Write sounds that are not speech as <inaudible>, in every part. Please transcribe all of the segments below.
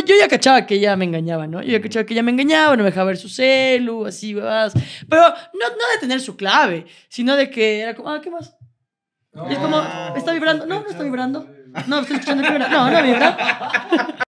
yo ya cachaba que ella me engañaba, ¿no? Yo ya cachaba que ella me engañaba, no me dejaba ver su celu, así, vas. Pero no, no de tener su clave, sino de que era como, ah, ¿qué más? es como, ah, está vibrando. No, no está vibrando. No, estoy escuchando primero. No, no vibra.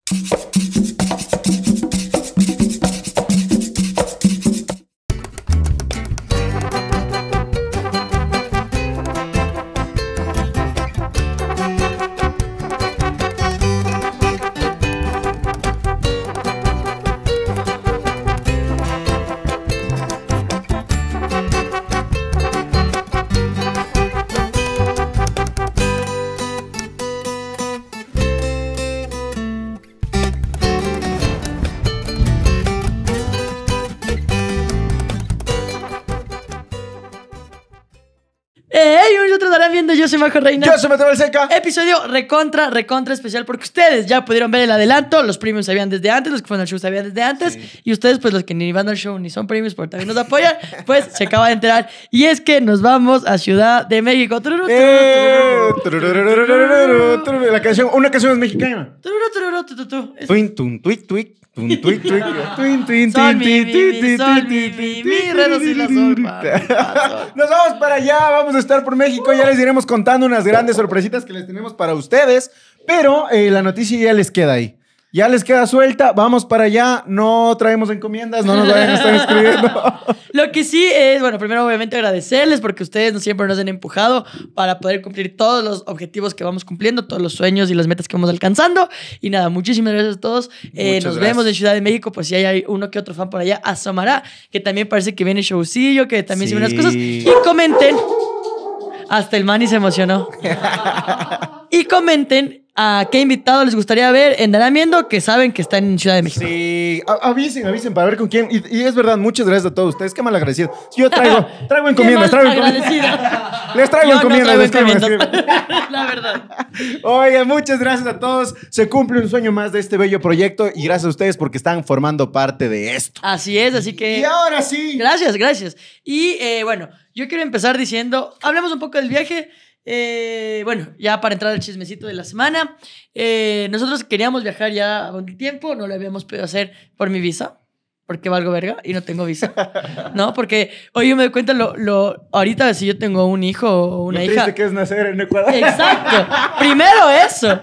Ya se Seca. Episodio recontra, recontra especial porque ustedes ya pudieron ver el adelanto. Los premios sabían desde antes, los que fueron al show sabían desde antes. Y ustedes, pues los que ni van al show ni son premios, porque también nos apoyan, <laughs> pues se acaba de enterar. Y es que nos vamos a Ciudad de México. La canción, una canción mexicana. tuit, tuit. Nos vamos para allá, vamos a estar por México, ya les iremos contando unas grandes sorpresitas que les tenemos para ustedes, pero eh, la noticia ya les queda ahí. Ya les queda suelta, vamos para allá, no traemos encomiendas, no nos vayan a estar escribiendo. <laughs> Lo que sí es, bueno, primero obviamente agradecerles porque ustedes siempre nos han empujado para poder cumplir todos los objetivos que vamos cumpliendo, todos los sueños y las metas que vamos alcanzando. Y nada, muchísimas gracias a todos. Eh, nos vemos en Ciudad de México, pues si hay uno que otro fan por allá, asomará, que también parece que viene showcillo, que también sí. se cosas. Y comenten. Hasta el Manny se emocionó. <laughs> y comenten a qué invitado les gustaría ver en que saben que está en Ciudad de México. Sí, avisen, avisen para ver con quién. Y, es verdad, muchas gracias a todos ustedes. Qué mal agradecido. Yo traigo, <laughs> traigo encomiendas, <laughs> traigo encomiendas. Les traigo encomienda, <laughs> La verdad. muchas gracias a todos. Se cumple un sueño más de este bello proyecto y gracias a ustedes porque están formando parte de esto. Así es, así que. Y ahora sí. Gracias, gracias. Y eh, bueno, yo quiero empezar diciendo, hablemos un poco del viaje. Eh, bueno, ya para entrar al chismecito de la semana, eh, nosotros queríamos viajar ya a un tiempo, no lo habíamos podido hacer por mi visa, porque valgo verga y no tengo visa. <laughs> no, porque hoy yo me doy cuenta, lo, lo, ahorita si yo tengo un hijo o una lo hija. que es nacer en Ecuador. Exacto. Primero eso.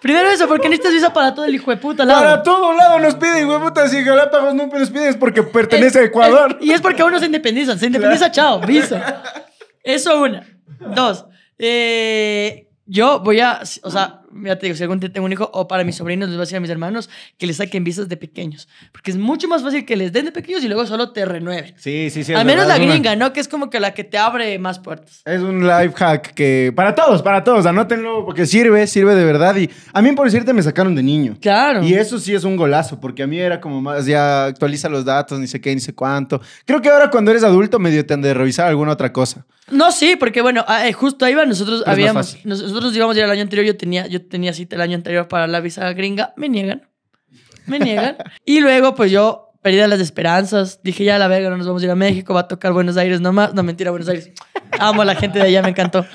Primero eso, porque necesitas visa para todo el hijo de puta lado. Para todo lado nos piden, hijo de puta. Si Galápagos no nos piden es porque pertenece eh, a Ecuador. y es porque uno se independiza. Se independiza, chao, visa. <laughs> Eso una. Dos. Eh, yo voy a, o sea, mira, te digo, si algún día tengo un hijo, o para mis sobrinos, les voy a decir a mis hermanos que les saquen visas de pequeños. Porque es mucho más fácil que les den de pequeños y luego solo te renueven. Sí, sí, sí. Al menos la gringa, ¿no? Que es como que la que te abre más puertas. Es un life hack que. Para todos, para todos, anótenlo, porque sirve, sirve de verdad. Y a mí, por decirte, me sacaron de niño. Claro. Y eso sí es un golazo, porque a mí era como más, ya actualiza los datos, ni sé qué, ni sé cuánto. Creo que ahora cuando eres adulto, medio te han de revisar alguna otra cosa. No, sí, porque bueno, ah, eh, justo ahí va, nosotros habíamos. Nosotros digamos a año anterior, yo tenía tenía cita el año anterior para la visa gringa, me niegan. Me niegan. <laughs> y luego, pues yo, perdida las esperanzas, dije, ya la verga, no nos vamos a ir a México, va a tocar Buenos Aires nomás. No, mentira, Buenos Aires. Amo a la gente de allá, me encantó.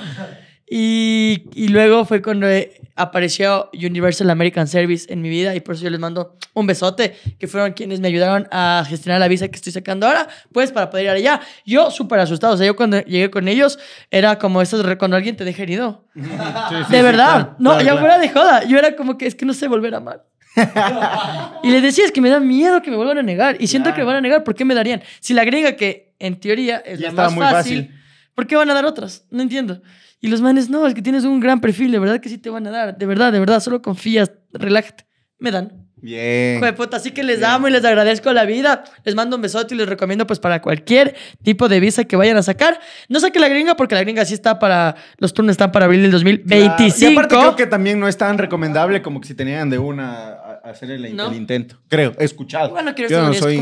Y, luego fue cuando eh, apareció Universal American Service en mi vida y por eso yo les mando un besote, que fueron quienes me ayudaron a gestionar la visa que estoy sacando ahora, pues para poder ir allá. Yo súper asustado, o sea, yo cuando llegué con ellos era como esas cuando alguien te deja herido. <laughs> de verdad, no, ya fuera de joda, yo era como que es que no sé volver a amar. <laughs> y les decía, es que me da miedo que me vuelvan a negar. Y siento que me van a negar, ¿por qué me darían? Si la agrega que en teoría es más fácil, fácil, ¿por qué van a dar otras? No entiendo. Y los manes, no, es que tienes un gran perfil, de verdad que sí te van a dar, de verdad, de verdad, solo confías, relájate. Me dan. Bien. puta, así que les amo y les agradezco la vida. Les mando un besote y les recomiendo pues para cualquier tipo de visa que vayan a sacar. No saque la gringa porque la gringa sí está para, los turnos están para abril del 2025. aparte creo que también no es tan recomendable como que si tenían de una hacer el, intento. Creo, he escuchado. Yo no soy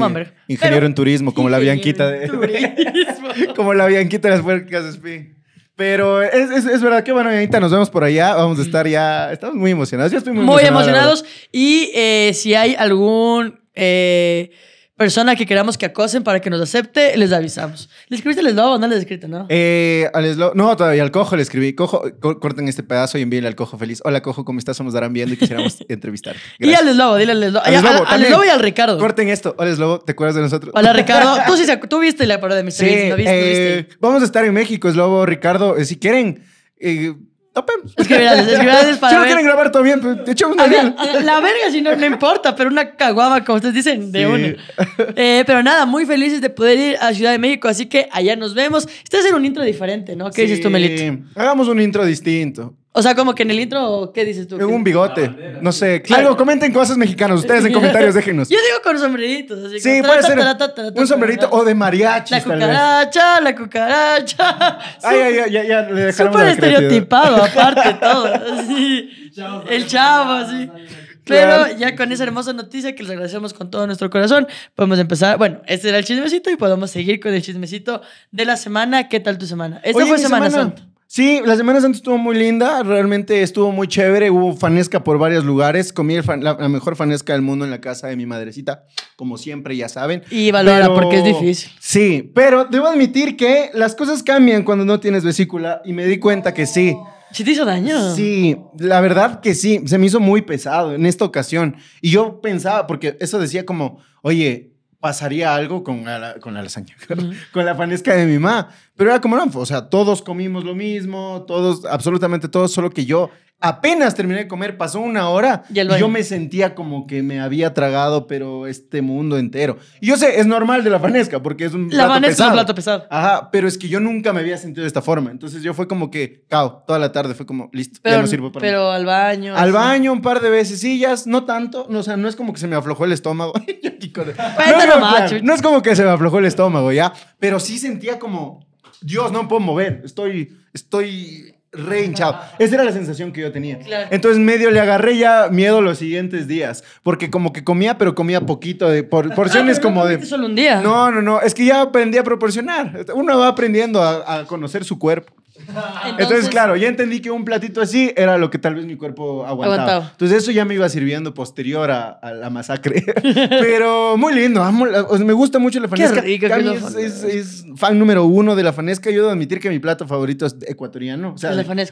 ingeniero en turismo como la Bianquita de... <laughs> como la Bianquita de las de Spin. Pero es, verdad que bueno, ahorita nos vemos por allá. Vamos a estar ya. Estamos muy emocionados. Ya estoy muy, muy emocionados. Y eh, si hay algún. Eh, persona que queramos que acosen para que nos acepte, les avisamos. ¿Le escribiste al eslobo o no le escrito, no? Eh, al eslobo, no, todavía al cojo le escribí. Cojo, corten este pedazo y envíenle al cojo feliz. Hola, cojo, ¿cómo estás? nos darán viendo y quisiéramos <laughs> entrevistar. Y al eslobo, dile al eslobo. Al, y al Ricardo. Corten esto. Hola, eslobo, ¿te acuerdas de nosotros? Hola, Ricardo. <laughs> tú sí, tú viste la parada de mis sí, ¿no viste, eh, Vamos a estar en México, eslobo, Ricardo. Eh, si quieren eh, es topemos. que gracias <laughs> para. Si no quieren grabar todo bien, De pues, hecho, una La verga, si no, no importa, pero una caguama, como ustedes dicen, de una. Eh, pero nada, muy felices de poder ir a Ciudad de México, así que allá nos vemos. Estás en un intro diferente, ¿no? ¿Qué dices tú, Melita? Hagamos un intro distinto. O sea, como que en el intro, ¿qué dices tú? Un bigote. No sé. Claro. comenten cosas mexicanas. Ustedes en <laughs> comentarios, déjenos. Yo digo con sombreritos. Así sí, puede ser. Un sombrerito o de mariachi. La cucaracha, la cucaracha. <laughs> Ay, ay, ay, ya, ya Súper estereotipado, aparte <laughs> todo. El chavo, así. Pero ya con esa hermosa noticia que les agradecemos con todo nuestro corazón, podemos empezar. Bueno, este era el chismecito y podemos seguir con el chismecito de la semana. ¿Qué tal tu semana? Esta fue Semana Santa. Sí, la Semana Santa estuvo muy linda, realmente estuvo muy chévere, hubo fanesca por varios lugares, comí la, mejor fanesca del mundo en la casa de mi madrecita, como siempre, ya saben. Y valora porque es difícil. Sí, pero debo admitir que las cosas cambian cuando no tienes vesícula y me di cuenta que sí. ¿Sí te hizo daño? Sí, la verdad que sí, se me hizo muy pesado en esta ocasión. Y yo pensaba, porque eso decía como, oye, pasaría algo con la, con la lasaña, <laughs> con la fanesca de mi mamá. Pero era como, o sea, todos comimos lo mismo, todos, absolutamente todos, solo que yo apenas terminé de comer, pasó una hora y, yo me sentía como que me había tragado, pero este mundo entero. Y yo sé, es normal de la fanesca, porque es un plato pesado. es un plato pesado. Ajá, pero es que yo nunca me había sentido de esta forma. Entonces yo fue como que, cao, toda la tarde fue como, listo, pero, ya no sirvo para Pero al baño. Al baño un par de veces, sí, ya, no tanto. No, o sea, no es como que se me aflojó el estómago. <laughs> no, no es como que se me aflojó el estómago, ¿ya? Pero sí sentía como, Dios, no me puedo mover. Estoy, estoy re hinchado. Esa era la sensación que yo tenía. Entonces medio le agarré ya miedo los siguientes días, porque como que comía, pero comía poquito, de ah, porciones como de... Solo un día. No, no, no, es que ya aprendí a proporcionar. Uno va aprendiendo a conocer su cuerpo. <laughs> Entonces, claro, ya entendí que un platito así era lo que tal vez mi cuerpo aguantaba. Entonces, eso ya me iba sirviendo posterior a, la masacre. <laughs> Pero muy lindo, me gusta mucho la fanesca. Qué es, fan número uno de la fanesca. Yo debo admitir que mi plato favorito es ecuatoriano.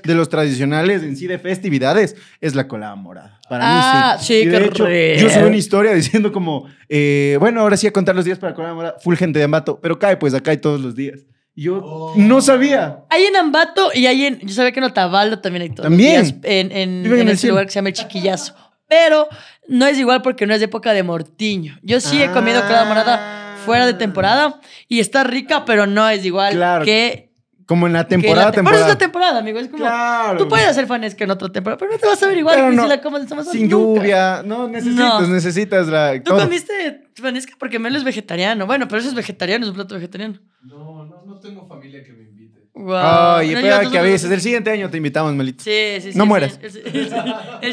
de los tradicionales en sí de festividades es la colada morada. Para ah, mí sí. sí y de hecho, yo soy una historia diciendo como, eh, bueno, ahora sí a contar los días para colada morada, full gente de amato. pero cae pues acá hay todos los días. Yo oh. no sabía. Hay en Ambato y hay en. Yo sabía que en Otavaldo también hay todo. También. En, en, ese lugar que se llama El Chiquillazo. Pero no es igual porque no es época de mortiño. Yo sí he comido ah. clara morada fuera de temporada y está rica, pero no es igual que como en la temporada, la Por temporada. es la temporada, amigo. Es como, Tú puedes hacer fanesca en otra temporada, pero no te vas a ver igual si la comas estamos Sin lluvia. No, necesitas, necesitas la. Tú comiste fanesca porque Melo es vegetariano. Bueno, pero eso es vegetariano, es un plato vegetariano tengo familia que me invite. Ay, que a veces El siguiente año te invitamos, Melito. Sí, sí, sí. No mueras. El,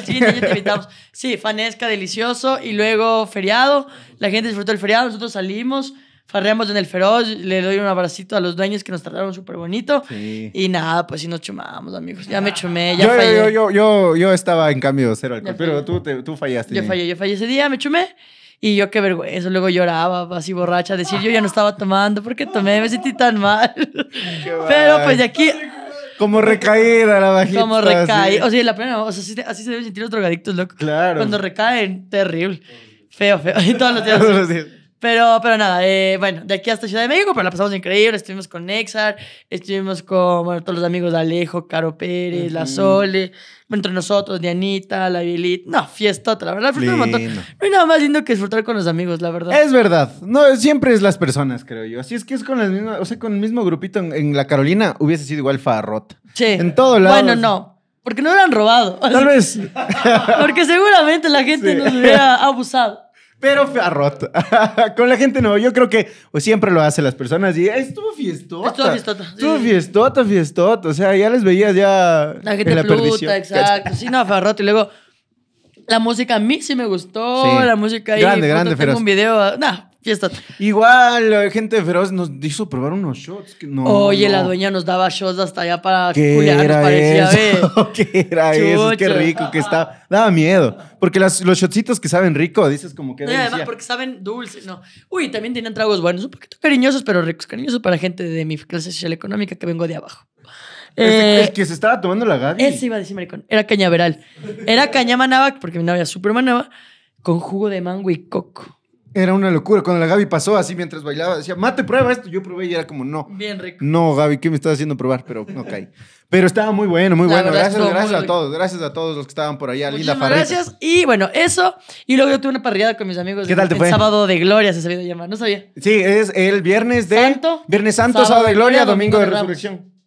siguiente año te invitamos. Sí, Fanesca, delicioso. Y luego feriado. La gente disfrutó el feriado. Nosotros salimos, farreamos en el Feroz. Le doy un abracito a los dueños que nos trataron súper bonito. Y nada, pues sí nos chumamos, amigos. Ya me chumé, ya yo, Yo, yo, yo, yo, estaba en cambio cero alcohol, pero tú, tú fallaste. Yo fallé, yo fallé ese día, me chumé. Y yo qué vergüenza, luego lloraba así borracha, decir yo ya no estaba tomando, porque tomé? Me sentí tan mal. <laughs> Pero pues de aquí... Como recaída la bajita. Como recaída. O sea, la primera, o sea, así, se deben sentir los drogadictos, loco. Claro. Cuando recaen, terrible. Feo, feo. Y todos los Todos los días. Pero, pero nada, eh, bueno, de aquí hasta Ciudad de México, pero la pasamos increíble. Estuvimos con Nexar, estuvimos con todos los amigos de Alejo, Caro Pérez, La Sole, entre nosotros, Dianita, la Vilit. No, fiestota, la verdad, un montón. No hay nada más lindo que disfrutar con los amigos, la verdad. Es verdad, no, siempre es las personas, creo yo. Así es que es con las mismas, o sea, con el mismo grupito en, la Carolina hubiese sido igual Farrot. Sí. En todo lado. Bueno, no. Porque no lo han robado. Tal vez. <laughs> porque seguramente la gente nos hubiera abusado. Pero Ferrot, <laughs> con la gente no, yo creo que pues, siempre lo hacen las personas y estuvo fiestota. Estuvo fiestota. Estuvo fiestota, fiestota. O sea, ya les veías ya. La gente en la pluta, perdición. exacto. sí, no, Ferrot. Y luego, la música a mí sí me gustó. La música ahí. Grande, grande, Tengo un video. Ah, nah, Igual, la gente feroz nos hizo probar unos shots. Que no, Oye, la dueña nos daba shots hasta allá para culiar, parecía ver. <laughs> ¿Qué era eso? Qué rico que estaba. Daba miedo. Porque los shotsitos que saben rico, dices como que. No, además, porque saben dulce. No. Uy, también tenían tragos buenos, un poquito cariñosos, pero ricos. Cariñosos para gente de mi clase social económica que vengo de abajo. el eh, que se estaba tomando la gana Ese iba a decir maricón. Era cañaveral. Era caña manaba, porque mi novia súper manaba, con jugo de mango y coco. Era una locura. Cuando la Gaby pasó así mientras bailaba, decía, mate, prueba esto. Yo probé y era como, no. Bien rico. No, Gaby, ¿qué me estás haciendo probar? Pero no Pero estaba muy bueno, muy bueno. Gracias, gracias a todos. Gracias a todos los que estaban por allá. Linda Linda Gracias. Y bueno, eso. Y luego yo tuve una parrillada con mis amigos. ¿Qué tal te fue? sábado de gloria se sabía llamar. No sabía. Sí, es el viernes de. Santo. Viernes Santo, sábado, de gloria, domingo, de, de resurrección.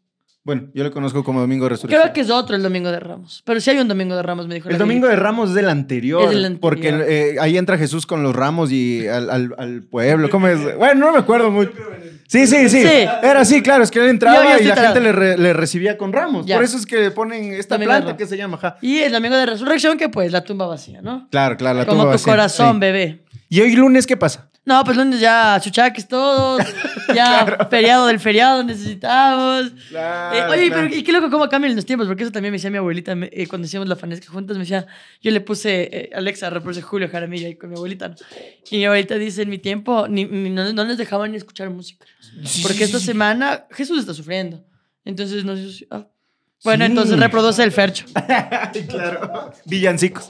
Bueno, yo lo conozco como Domingo de Resurrección. Creo que es otro el Domingo de Ramos. Pero sí hay un Domingo de Ramos, me dijo. El Domingo de Ramos es del anterior. anterior. Porque eh, ahí entra Jesús con los ramos y al, pueblo. ¿Cómo es? Bueno, no me acuerdo mucho. Sí, sí, sí, Era así, claro. Es que él entraba y la gente le, recibía con ramos. Por eso es que ponen esta planta que se llama. Y el Domingo de Resurrección, que pues la tumba vacía, ¿no? Claro, claro, la tumba vacía. Como tu corazón, bebé. ¿Y hoy lunes qué pasa? No, pues lunes ya chuchaques todos, <laughs> ya feriado del feriado necesitamos. Eh, oye, pero y qué loco cómo cambian los tiempos, porque eso también me decía mi abuelita eh, cuando hacíamos la fanesca juntas, me decía, yo le puse, eh, Alexa, repuse Julio Jaramillo ahí con mi abuelita. Y mi abuelita dice, en mi tiempo ni, no, les dejaban ni escuchar música, porque esta semana Jesús está sufriendo. Entonces no dice, ah, bueno, entonces reproduce el Fercho. <laughs> claro. Villancicos.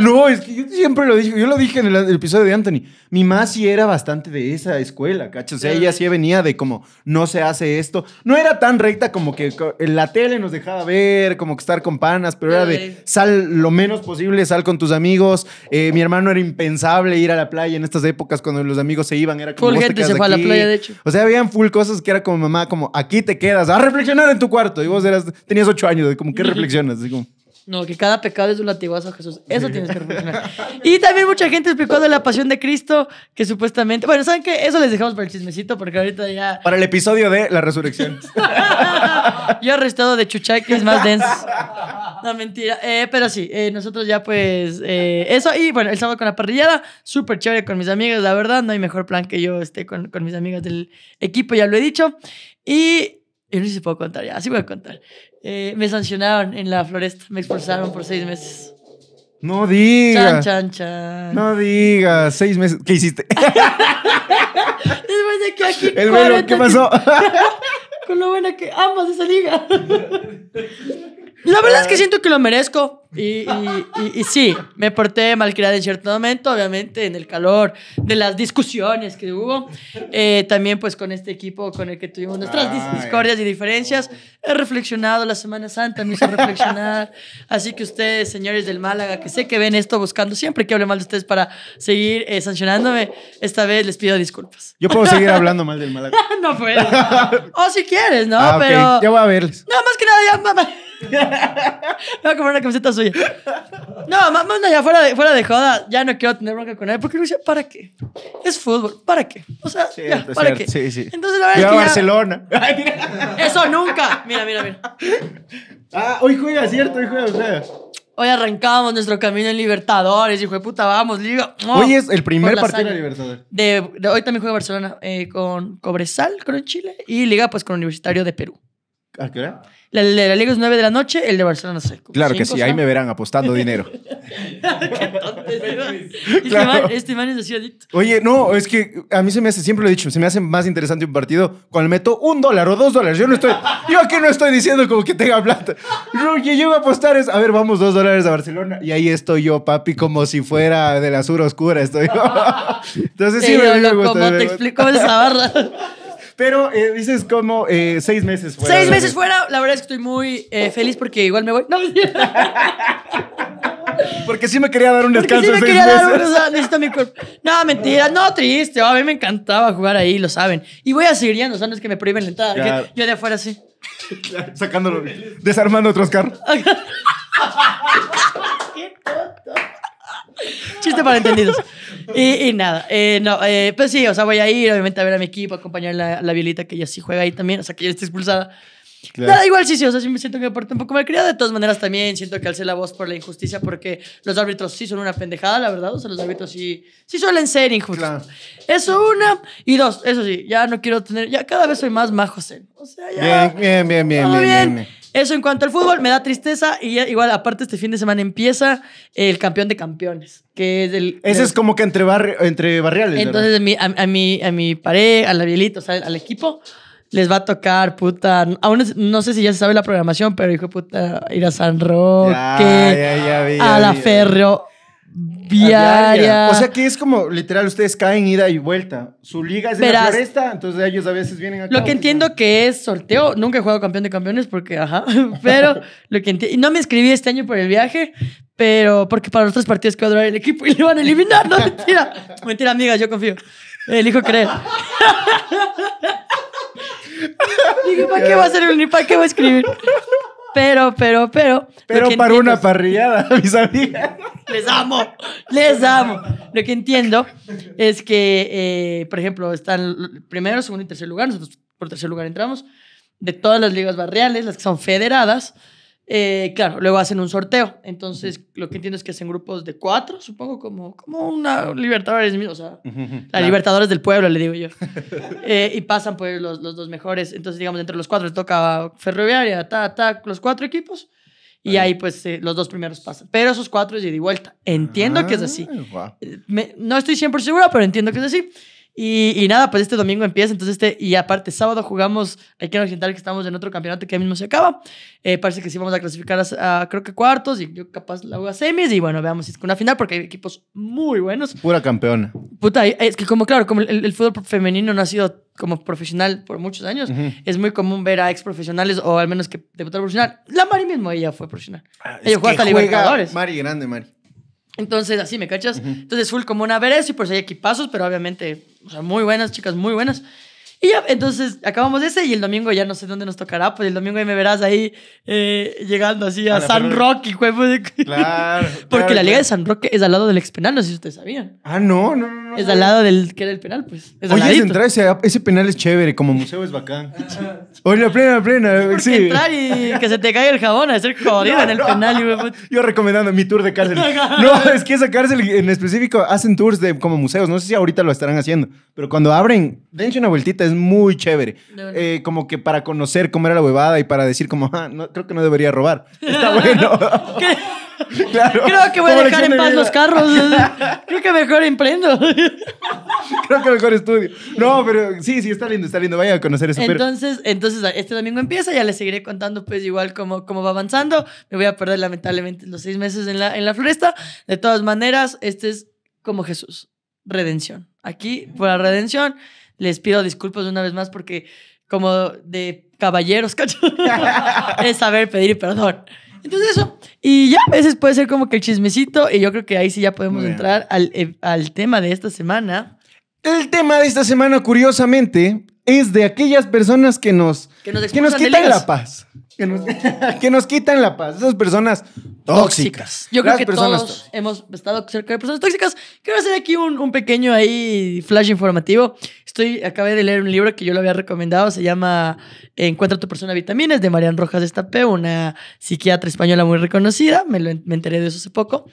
no, es que yo siempre lo dije, yo lo dije en el, episodio de Anthony. Mi mamá sí era bastante de esa escuela, ¿cachos? O sea, ella sí venía de como, no se hace esto. No era tan recta como que en la tele nos dejaba ver, como que estar con panas, pero era de sal lo menos posible, sal con tus amigos. Eh, mi hermano era impensable ir a la playa en estas épocas cuando los amigos se iban, era como. Full gente se fue a la playa, de hecho. O sea, habían full cosas que era como mamá, como aquí te quedas, a reflexionar en tu cuarto. Y vos eras tenías ocho años, como que reflexionas, No, que cada pecado es un latigazo a Jesús. Eso tienes que reflexionar. <laughs> Y también mucha gente explicó de la pasión de Cristo, que supuestamente. Bueno, ¿saben qué? Eso les dejamos para el chismecito, porque ahorita ya. Para el episodio de la resurrección. <laughs> Yo arrestado de Chuchay, que es más denso. No, mentira. Eh, pero sí, eh, nosotros ya pues. Eh, eso. Y bueno, el sábado con la parrillada, súper chévere con mis amigos La verdad, no hay mejor plan que yo esté con, con mis amigas del equipo, ya lo he dicho. Y yo no sé si puedo contar ya, así voy a contar. Eh, me sancionaron en la floresta, me expulsaron por seis meses. No digas. Chan, chan, chan. No digas. Seis meses. ¿Qué hiciste? <laughs> Después de que aquí. El bueno, ¿qué pasó? <laughs> Con lo buena que Ambas esa liga. <laughs> La verdad es que ah. siento que lo merezco. Y, sí, me porté mal malcriada en cierto momento, obviamente en el calor de las discusiones que hubo. Eh, también pues con este equipo con el que tuvimos nuestras discordias y diferencias. He reflexionado la Semana Santa, me hizo reflexionar. Así que ustedes, señores del Málaga, que sé que ven esto buscando siempre que hable mal de ustedes para seguir eh, sancionándome, esta vez les pido disculpas. Yo puedo seguir <laughs> hablando mal del Málaga. <laughs> no puedo. O si quieres, ¿no? Ah, Pero... Ya voy a verles. No, más que nada, ya voy a comprar una camiseta suya. No, más ya fuera de, fuera de joda, ya no quiero tener bronca con él. Porque dice ¿para qué? Es fútbol, ¿para qué? O sea, ¿para qué? Sí, sí. Entonces la verdad a Barcelona. <laughs> Eso nunca. Mira, mira, mira. Ah, hoy juega, cierto, hoy juega, sea. Hoy arrancamos nuestro camino en Libertadores, hijo de puta, vamos, Liga. hoy es el primer partido de Libertadores. hoy también juega Barcelona eh, con Cobresal, con Chile, y Liga, pues con Universitario de Perú. ¿A qué hora? La de la Liga es 9 de la noche, el de Barcelona es Claro que sí, ahí me verán apostando <laughs> dinero. Qué este, este, man, es así adicto. Oye, no, es que a mí se me hace, siempre lo he dicho, se me hace más interesante un partido cuando meto un dólar o dos dólares. Yo no estoy, yo aquí no estoy diciendo como que tenga plata. Lo que yo voy a apostar es, a ver, vamos dos dólares a Barcelona. Y ahí estoy yo, papi, como si fuera de la sur oscura. Estoy <laughs> Entonces sí, me, ¿Cómo te explico esa barra? <laughs> Pero eh, dices como eh, seis meses fuera. Seis meses fuera, la verdad es que estoy muy eh, feliz porque igual me voy. No. <laughs> Porque sí me quería dar un descanso. Sí me quería necesito mi cuerpo. No, mentira, no, triste. A mí me encantaba jugar ahí, lo saben. Y voy a seguir yendo, o sea, no es que me prohíben la entrada. Yo de afuera sí. <laughs> sacándolo, desarmando otros carros. <laughs> Qué tonto. Chiste para entendidos. Y, nada, eh, no, eh, pues sí, o sea, voy a ir obviamente a ver a mi equipo, a acompañar a la, la Violita, que ella sí juega ahí también, o sea, que ella está expulsada. Nada, igual sí, sí, o sea, sí me siento que me un poco mal criado. De todas maneras, también siento que alcé la voz por la injusticia porque los árbitros sí son una pendejada, la verdad. O sea, los árbitros sí, sí suelen ser injustos. Eso, una. Y dos, eso sí, ya no quiero tener. Ya cada vez soy más majo, O sea, bien, bien, bien. bien, bien, bien eso en cuanto al fútbol, me da tristeza. Y igual, aparte, este fin de semana empieza el campeón de campeones, que es el. Ese es como que entre, entre barriales. Entonces, a, mí a, mi, a mi pared, a la Bielita, o sea, al equipo, les va a tocar, puta. Aún no sé si ya se sabe la programación, pero dijo, puta, ir a San Roque, a la Ferro Viaria. O sea que es como, literal, ustedes caen ida y vuelta. Su liga es de la entonces ellos a veces vienen a. Lo que entiendo que es sorteo, nunca he jugado campeón de campeones porque, ajá, <laughs> pero lo que entiendo, no me escribí este año por el viaje, pero porque para los otros partidos que va a durar el equipo y le van a eliminar, no mentira, mentira amiga, yo confío, elijo creer. <laughs> Dije, ¿para qué va a ser para qué va a escribir? Pero, pero, pero. Pero para una parrillada, <laughs> mis amigas. Les amo, les amo. Lo que entiendo es que, eh, por ejemplo, están primero, segundo y tercer lugar. Nosotros por tercer lugar entramos. De todas las ligas barriales, las que son federadas, eh, claro, luego hacen un sorteo. Entonces, lo que entiendo es que hacen grupos de cuatro, supongo, como, como una Libertadores, o sea, la Libertadores del pueblo, le digo yo. <laughs> Eh, y pasan pues los, los, dos mejores. Entonces, digamos, entre los cuatro toca Ferroviaria, ta, ta, los cuatro equipos. Y ahí, pues, eh, los dos primeros pasan. Pero esos cuatro es ida vuelta. Entiendo que es así. Ah, no estoy siempre seguro, pero entiendo que es así. Y, y, nada, pues este domingo empieza, entonces este, y aparte sábado jugamos aquí en Occidental que estamos en otro campeonato que ya mismo se acaba. Eh, parece que sí vamos a clasificar a, creo que cuartos y yo capaz la voy a semis y bueno, veamos si es una final porque hay equipos muy buenos. Pura campeona. Puta, eh, es que como claro, como el, fútbol femenino no ha sido como profesional por muchos años, es muy común ver a ex profesionales o al menos que debutar profesional. La Mari mismo, ella fue profesional. Ah, ella jugó hasta Libertadores. Mari, grande Mari. Entonces, así, ¿me cachas? Entonces, full como una ver eso y por eso hay equipazos, pero obviamente o sea, muy buenas, chicas, muy buenas. Y ya, entonces acabamos ese y el domingo ya no sé dónde nos tocará, pues el domingo me verás ahí eh, llegando así a, San Roque, juego de... Claro. <laughs> Porque la liga de San Roque es al lado del expenal, no si ustedes sabían. Ah, no, no, no es al lado del que era el penal, pues. Oye, entrar ese, ese, penal es chévere, como museo es bacán. Oye, la plena, la plena. Sí. Entrar y que se te caiga el jabón a ser jodido en el penal. Yo recomendando mi tour de cárcel. <laughs> no, es que esa cárcel en específico hacen tours de como museos. No sé si ahorita lo estarán haciendo, pero cuando abren, dense una vueltita, es muy chévere. Eh, como que para conocer cómo era la huevada y para decir como, ah, no, creo que no debería robar. Está <laughs> bueno. <laughs> ¿Qué? <laughs> Creo que voy a dejar en paz los carros. <laughs> Eh. Creo que mejor emprendo. <laughs> Creo que mejor estudio. No, pero sí, sí, está lindo, está lindo. Vaya a conocer eso. Entonces, entonces este domingo empieza, ya les seguiré contando pues igual cómo, cómo va avanzando. Me voy a perder lamentablemente los seis meses en la, en la floresta. De todas maneras, este es como Jesús, redención. Aquí, por la redención, les pido disculpas una vez más porque como de caballeros, cacho, es saber pedir perdón. Entonces eso. Y ya, a veces puede ser como que el chismecito. Y yo creo que ahí sí ya podemos entrar al, eh, al tema de esta semana. El tema de esta semana, curiosamente, es de aquellas personas que nos, que nos, quitan la paz. <laughs> Que nos, quitan la paz. Esas personas tóxicas. Yo creo que todos hemos estado cerca de personas tóxicas. Quiero hacer aquí un, pequeño ahí flash informativo. Estoy, acabé de leer un libro que yo lo había recomendado, se llama Encuentra tu persona vitaminas, de Marian Rojas Estapé, una psiquiatra española muy reconocida, me, lo, me enteré de eso hace poco.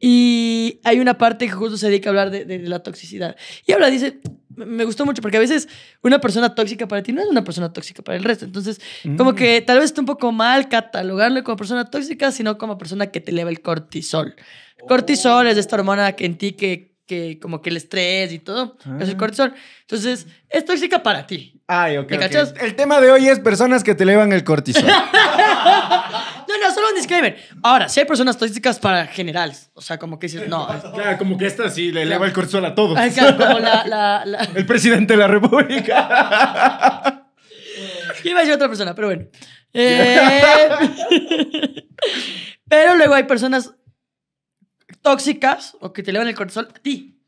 Y hay una parte que justo se dedica a hablar de, la toxicidad. Y habla dice, me gustó mucho porque a veces una persona tóxica para ti no es una persona tóxica para el resto. Entonces, como mm. que tal vez está un poco mal catalogarlo como persona tóxica, sino como persona que te eleva el cortisol. Oh. Cortisol es esta hormona que en ti que como que el estrés y todo, ah. es el cortisol. Entonces, es tóxica para ti. Ay, ok. El tema de hoy es personas que te elevan el cortisol. <laughs> no, no, solo un disclaimer. Ahora, si hay personas tóxicas para generales, o sea, como que dices, no. Claro, como que esta sí le eleva el cortisol a todos. <laughs> El presidente de la república. <laughs> Iba a decir otra persona, pero bueno. Eh, pero luego hay personas tóxicas o que te elevan el cortisol a ti.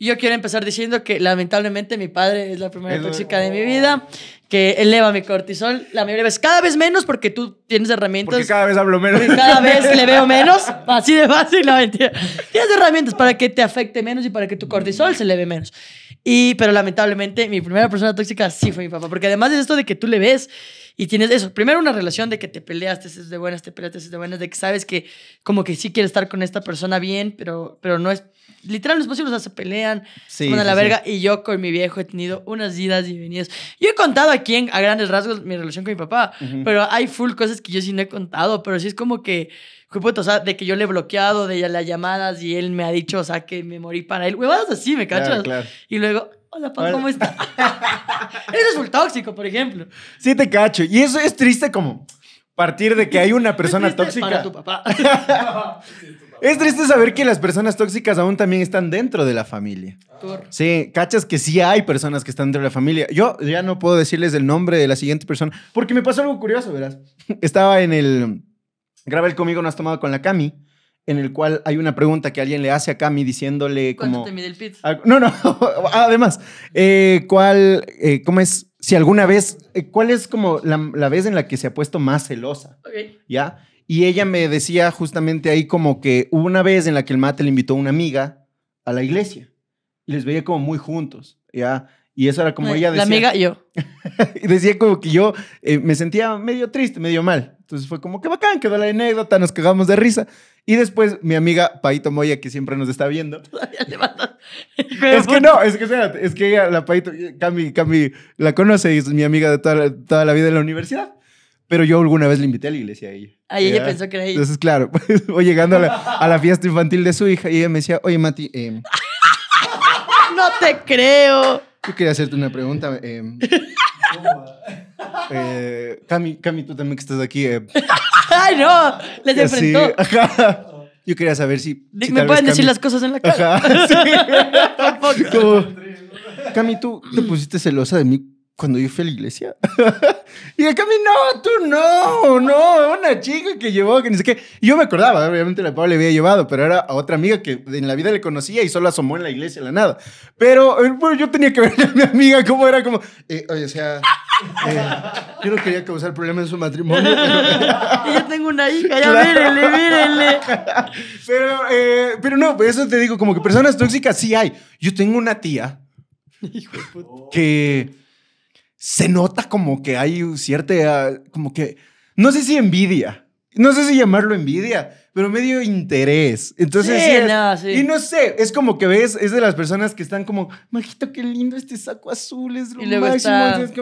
Y yo quiero empezar diciendo que lamentablemente mi padre es la primera tóxica de mi oh. vida, que eleva mi cortisol la mayoría de veces, cada vez menos porque tú tienes herramientas. Porque cada vez hablo menos. Cada vez le veo <laughs> menos, así de fácil, la mentira. Tienes herramientas para que te afecte menos y para que tu cortisol se eleve menos. Y, pero lamentablemente, mi primera persona tóxica sí fue mi papá. Porque además de esto de que tú le ves y tienes eso. Primero, una relación de que te peleaste, es de buenas, te peleaste, es de buenas, de que sabes que como que sí quieres estar con esta persona bien, pero, pero no es. Literal, los posibles o sea, se pelean, con a la verga. Y yo con mi viejo he tenido unas vidas y venidas. Yo he contado aquí en, a grandes rasgos mi relación con mi papá, pero hay full cosas que yo sí no he contado. Pero sí es como que puto, o sea, de que yo le he bloqueado de las llamadas y él me ha dicho, o sea, que me morí para él. Huevadas así, ¿me cachas? Y luego, hola, papá ¿cómo estás? <laughs> es un tóxico, por ejemplo. Sí, te cacho. Y eso es triste como partir de que hay una persona tóxica. Para tu papá. <laughs> es triste saber que las personas tóxicas aún también están dentro de la familia. Sí, cachas que sí hay personas que están dentro de la familia. Yo ya no puedo decirles el nombre de la siguiente persona, porque me pasó algo curioso, verás. <laughs> Estaba en el Graba el conmigo no has tomado con la Cami, en el cual hay una pregunta que alguien le hace a Cami diciéndole como... ¿Cuánto ah, No, no, <laughs> además, eh, ¿cuál, eh, cómo es, si alguna vez, eh, cuál es como la, vez en la que se ha puesto más celosa? ¿Ya? Y ella me decía justamente ahí como que hubo una vez en la que el mate le invitó a una amiga a la iglesia y les veía como muy juntos, ¿ya? Y eso era como ella decía. La amiga, yo. <laughs> decía como que yo me sentía medio triste, medio mal. Entonces fue como que bacán, quedó la anécdota, nos cagamos de risa. Y después mi amiga Paito Moya, que siempre nos está viendo. <laughs> Todavía <laughs> es que no, es que es que ella, la Paito, Cami, Cami la conoce y es mi amiga de toda la, vida de la universidad. Pero yo alguna vez le invité a la iglesia a ella. Ah, ella pensó que era ella. Entonces, claro, <laughs> pues, voy llegando a la, a la, fiesta infantil de su hija y ella me decía, oye, Mati, eh, no te creo. Yo quería hacerte una pregunta. Eh, <laughs> Eh, Cami, tú también que estás aquí. Eh. <laughs> ¡Ay, no! Les enfrentó. Yo quería saber si. me pueden decir las cosas en la cara. Ajá, <laughs> Cami, tú te pusiste celosa de mí cuando yo fui a la iglesia. <laughs> y mí, no, tú no, no, una chica que llevó, que ni sé qué. yo me acordaba, obviamente la Pablo le había llevado, pero era a otra amiga que en la vida le conocía y solo asomó en la iglesia la nada. Pero eh, yo tenía que ver a mi amiga cómo era como, eh, o sea, eh, yo no quería causar problemas en su matrimonio. Pero, <laughs> yo tengo una hija, ya mírenle, mírenle. pero, no, por eso te digo, como que personas tóxicas sí hay. Yo tengo una tía que se nota como que hay cierta, como que, no sé si envidia, no sé si llamarlo envidia, pero medio interés. Entonces, sí, sí. y no sé, es como que ves, es de las personas que están como, Majito, qué lindo este saco azul, es lo y luego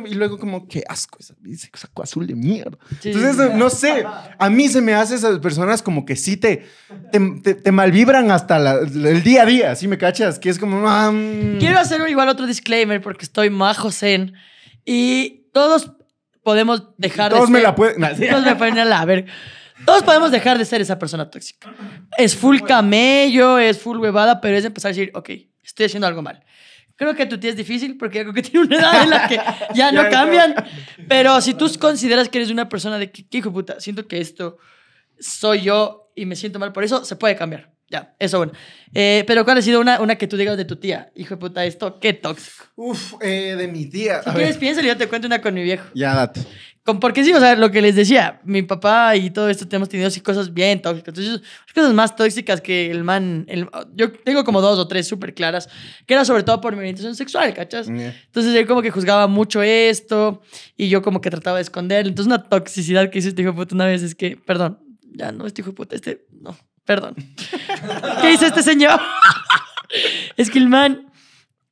Y luego, como, qué asco ese saco azul de mierda. Entonces, no sé, a mí se me hace esas personas como que sí te, te, malvibran hasta el día a día, ¿sí me cachas? Que es como, quiero hacer igual otro disclaimer porque estoy majo zen y todos podemos dejar de ser, <laughs> me ver. Todos podemos dejar de ser esa persona tóxica. Es full camello, es full huevada, pero es empezar a decir, ok, estoy haciendo algo mal. Creo que tu tía es difícil porque creo que <laughs> tiene una edad en la que ya no cambian. Pero si tú consideras que eres una persona de que, hijo puta, siento que esto soy yo y me siento mal por eso, se puede cambiar. Ya, eso bueno. Eh, pero ¿cuál ha sido una, una que tú digas de tu tía? Hijo de puta, esto, qué tóxico. Uf, eh, de mi tía. Si quieres, piénsalo yo te cuento una con mi viejo. Ya, date. Con, porque sí, o sea, lo que les decía, mi papá y todo esto Tenemos tenido así cosas bien tóxicas. Entonces, cosas más tóxicas que el man. El, yo tengo como dos o tres súper claras, que era sobre todo por mi orientación sexual, ¿cachas? Entonces, él como que juzgaba mucho esto y yo como que trataba de esconderlo. Entonces, una toxicidad que hizo este hijo de puta una vez es que, perdón, ya no, este hijo de puta, este, no Perdón. ¿Qué hizo este señor? <laughs> es que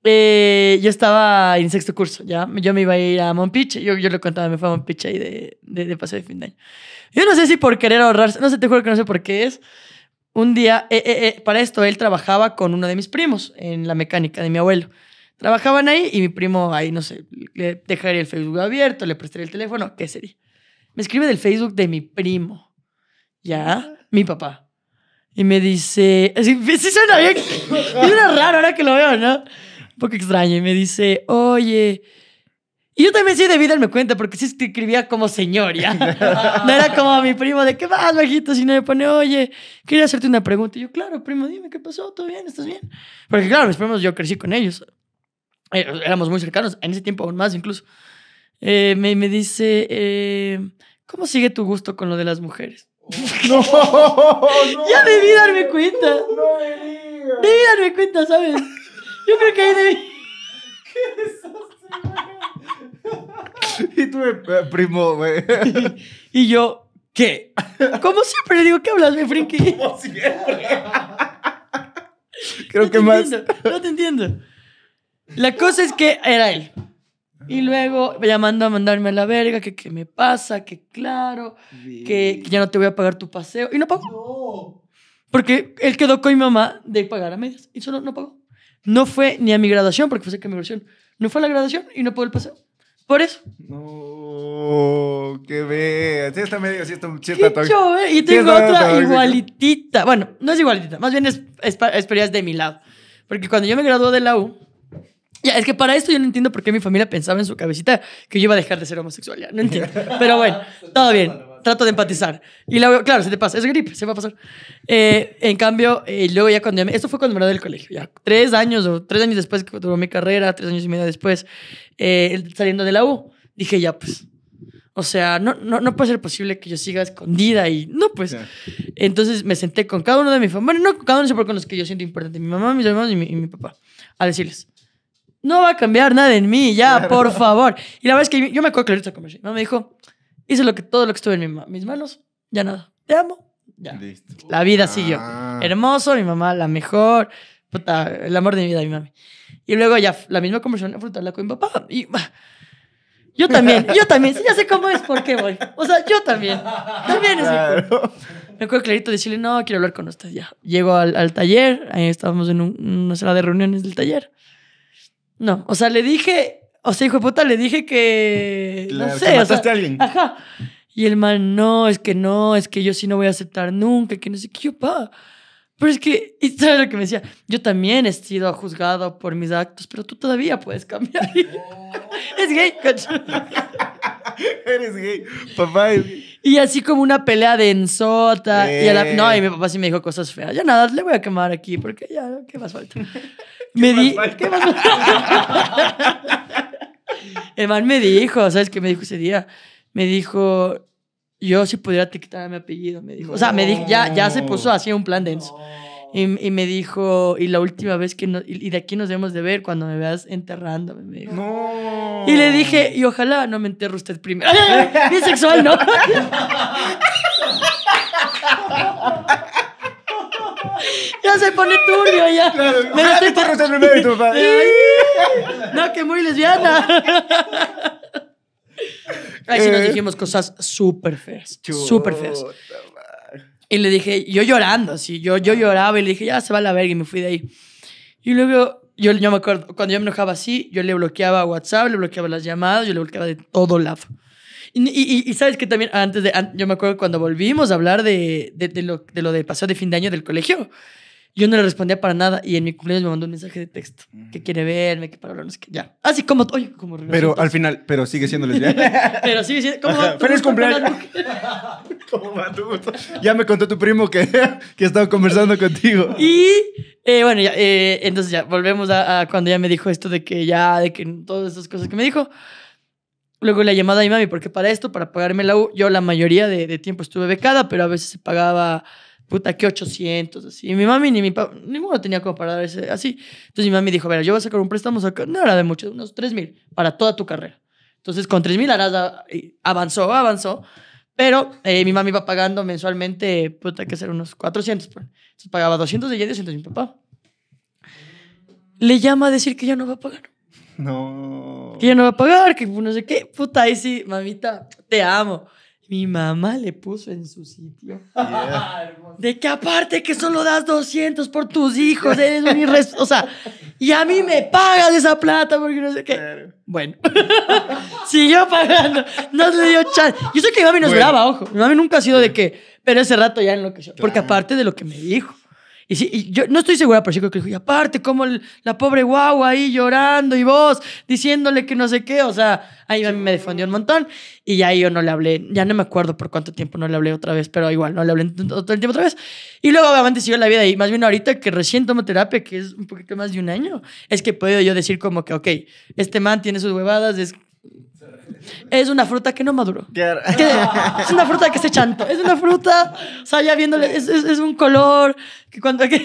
eh, yo estaba en sexto curso, ya. Yo me iba a ir a Monpiche. Yo, yo le contaba, me fue a Monpiche ahí de, de, de paseo de fin de año. Yo no sé si por querer ahorrarse, no sé, te juro que no sé por qué es. Un día, eh, eh, para esto, él trabajaba con uno de mis primos en la mecánica de mi abuelo. Trabajaban ahí y mi primo ahí, no sé, le dejaría el Facebook abierto, le prestaría el teléfono, ¿qué sería? Me escribe del Facebook de mi primo, ¿ya? Mi papá. Y me dice, sí suena bien, <coughs> suena raro ahora que lo veo, ¿no? Un poco extraño. Y me dice, oye, y yo también sí de vida me cuenta porque sí escribía como señor, ¿ya? <laughs> no era como mi primo de, ¿qué vas, bajito? Si no me pone, oye, quería hacerte una pregunta. Y yo, claro, primo, dime, ¿qué pasó? ¿Todo bien? ¿Estás bien? Porque claro, mis primos, yo crecí con ellos. Eh, éramos muy cercanos, en ese tiempo aún más incluso. Eh, me, dice, eh, ¿cómo sigue tu gusto con lo de las mujeres? <laughs> No, no. Ya debí darme cuenta. No Debí darme cuenta, ¿sabes? Yo creo que ahí debí. ¿Qué eso? Y tú, eh, eh, primo, güey. Y, yo, ¿qué? Como siempre le digo, ¿qué hablas, mi friki? Como siempre. Creo que más. no te entiendo. La cosa es que era él. Y luego llamando a mandarme a la verga, que, qué me pasa, que claro, que, ya no te voy a pagar tu paseo. Y no pagó. Porque él quedó con mi mamá de pagar a medias y solo no pagó. No fue ni a mi graduación, porque fue que mi graduación. No fue a la graduación y no pagó el paseo. Por eso. No, qué vea. Sí está medio, sí está cheta ¿eh? Y tengo otra igualitita. Bueno, no es igualitita, más bien es, es, de mi lado. Porque cuando yo me gradué de la U, ya, es que para esto yo no entiendo por qué mi familia pensaba en su cabecita que yo iba a dejar de ser homosexual. Ya, no entiendo. Pero bueno, <laughs> todo bien. Trato de empatizar. Y luego, claro, se te pasa. Es gripe, se va a pasar. Eh, en cambio, yo eh, luego ya cuando... Esto fue cuando me gradué del colegio. Ya tres años o tres años después que duró mi carrera, tres años y medio después, eh, saliendo de la U, dije ya, pues... O sea, no, no, no puede ser posible que yo siga escondida y no, pues. Entonces me senté con cada uno de mi familia, bueno, no con cada uno, sino con los que yo siento importante, mi mamá, mis hermanos y mi, y mi papá, a decirles, no va a cambiar nada en mí, ya, por favor. Y la verdad es que yo me acuerdo clarito de mi me dijo, hice lo que, todo lo que estuve en mis manos, ya nada, te amo, ya. La vida siguió. Ah. Hermoso, mi mamá, la mejor, puta, el amor de mi vida, mi mami. Y luego ya, la misma conversación, afrontarla con papá. Y <laughs> yo también, yo también, ya sé cómo es, por qué voy. O sea, yo también, también es Me acuerdo clarito decirle, no, quiero hablar con usted, ya. Llego al, al taller, ahí estábamos en una sala de reuniones del taller no, o sea, le dije, o sea, hijo de puta, le dije que. no sé, que mataste sea, alguien. Ajá. Y el mal, no, es que no, es que yo sí no voy a aceptar nunca, que no sé qué, yo, pa. Pero es que, ¿sabes lo que me decía? Yo también he sido juzgado por mis actos, pero tú todavía puedes cambiar. Oh. <laughs> es gay, cacho. Eres gay, papá. Y así como una pelea de enzota. Y eh. no, y mi papá sí me dijo cosas feas. Ya nada, le voy a quemar aquí porque ya, ¿qué más falta? me di... El man me dijo, ¿sabes qué me dijo ese día? Me dijo, yo si pudiera te quitar mi apellido, me dijo. O sea, me dijo, ya, ya se puso así un plan denso. Y, y, me dijo, y la última vez que y, de aquí nos debemos de ver cuando me veas enterrando me dijo. No. Y le dije, y ojalá no me enterre usted primero. <laughs> Bisexual, ¿no? <laughs> ya se pone turbio ya. <laughs> me ah, papá. no, que muy lesbiana. Ahí sí nos eh. dijimos cosas súper feas. Súper feas. Y le dije, yo llorando, así, yo, yo lloraba y le dije, ya se va a la verga y me fui de ahí. Y luego, yo, yo me acuerdo, cuando yo me enojaba así, yo le bloqueaba WhatsApp, le bloqueaba las llamadas, yo le bloqueaba de todo lado. Y, sabes que también, antes de, yo me acuerdo cuando volvimos a hablar de, lo, de lo de paseo de fin de año del colegio, yo no le respondía para nada y en mi cumpleaños me mandó un mensaje de texto que quiere verme, que para hablar, no sé qué, ya. Así como, oye, como Pero al final, pero sigue siendo lesbiana. <laughs> pero sigue siendo, ¡Feliz cumpleaños! <laughs> Ya me contó tu primo que, <laughs> que estaba conversando contigo. Y, eh, bueno, ya, eh, entonces ya, volvemos a, cuando ya me dijo esto de que ya, de que todas esas cosas que me dijo. Luego la llamada a mi mami, porque para esto, para pagarme la U, yo la mayoría de, de tiempo estuve becada, pero a veces se pagaba, puta, que 800, así. mi mami ni mi papá, ninguno tenía como para dar ese, así. Entonces mi mami dijo, a ver, yo voy a sacar un préstamo, no era de mucho, unos 3000 mil para toda tu carrera. Entonces con 3000 mil eh, avanzó, avanzó. Pero eh, mi mami iba pagando mensualmente, puta, que ser unos 400. Pues. Entonces pagaba 200 de ella y 200 de mi papá. Le llama a decir que ya no va a pagar. No que ya no va a pagar, que no sé qué. Puta, ahí sí, mamita, te amo. Mi mamá le puso en su sitio. De que aparte que solo das 200 por tus hijos, eres un O sea, y a mí me pagas esa plata porque no sé qué. Bueno, <laughs> siguió pagando. No le dio chance. Yo sé que mi mami no se ojo. Mi mami nunca ha sido de que, pero ese rato ya enloqueció. Claro. Porque aparte de lo que me dijo. Y, yo no estoy segura, pero sí creo que dijo, y aparte, como la pobre guagua ahí llorando y vos diciéndole que no sé qué, o sea, ahí me defendió un montón y ya ahí yo no le hablé, ya no me acuerdo por cuánto tiempo no le hablé otra vez, pero igual, no le hablé todo el tiempo otra vez. Y luego obviamente siguió la vida y más bien ahorita que recién tomo terapia, que es un poquito más de un año, es que puedo yo decir como que, ok, este man tiene sus huevadas, es es una fruta que no maduró. Es, una fruta que se chanto. Es una fruta, o sea, ya viéndole, es, es, un color que cuando <laughs> que,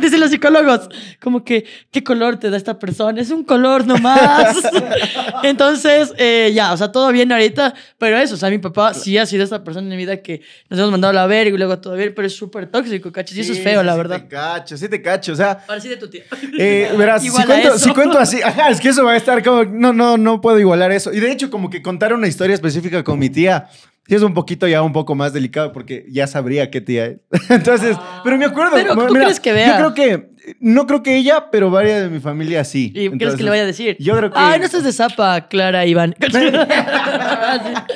dicen los psicólogos, como que, ¿qué color te da esta persona? Es un color nomás. <laughs> Entonces, eh, ya, o sea, todo bien ahorita, pero eso, o sea, mi papá sí ha sido esta persona en mi vida que nos hemos mandado a la verga y luego todo bien, pero es súper tóxico, ¿cachas? y eso es feo, la verdad. Sí te cacho, sí te cacho, o sea. parece de tu tía. Eh, verás, <laughs> si cuento, si cuento así, ajá, es que eso va a estar como, no, no, no puedo igualar eso. Y de hecho, como que contar una historia específica con mi tía, sí es un poquito ya un poco más delicado porque ya sabría qué tía es. <laughs> Entonces, ah, pero me acuerdo. Pero ¿tú que Yo creo que, no creo que ella, pero varias de mi familia sí. ¿Y crees que le vaya a decir? Yo creo que. Ay, no estás de zapa, Clara, Iván. <laughs> <laughs> Ah,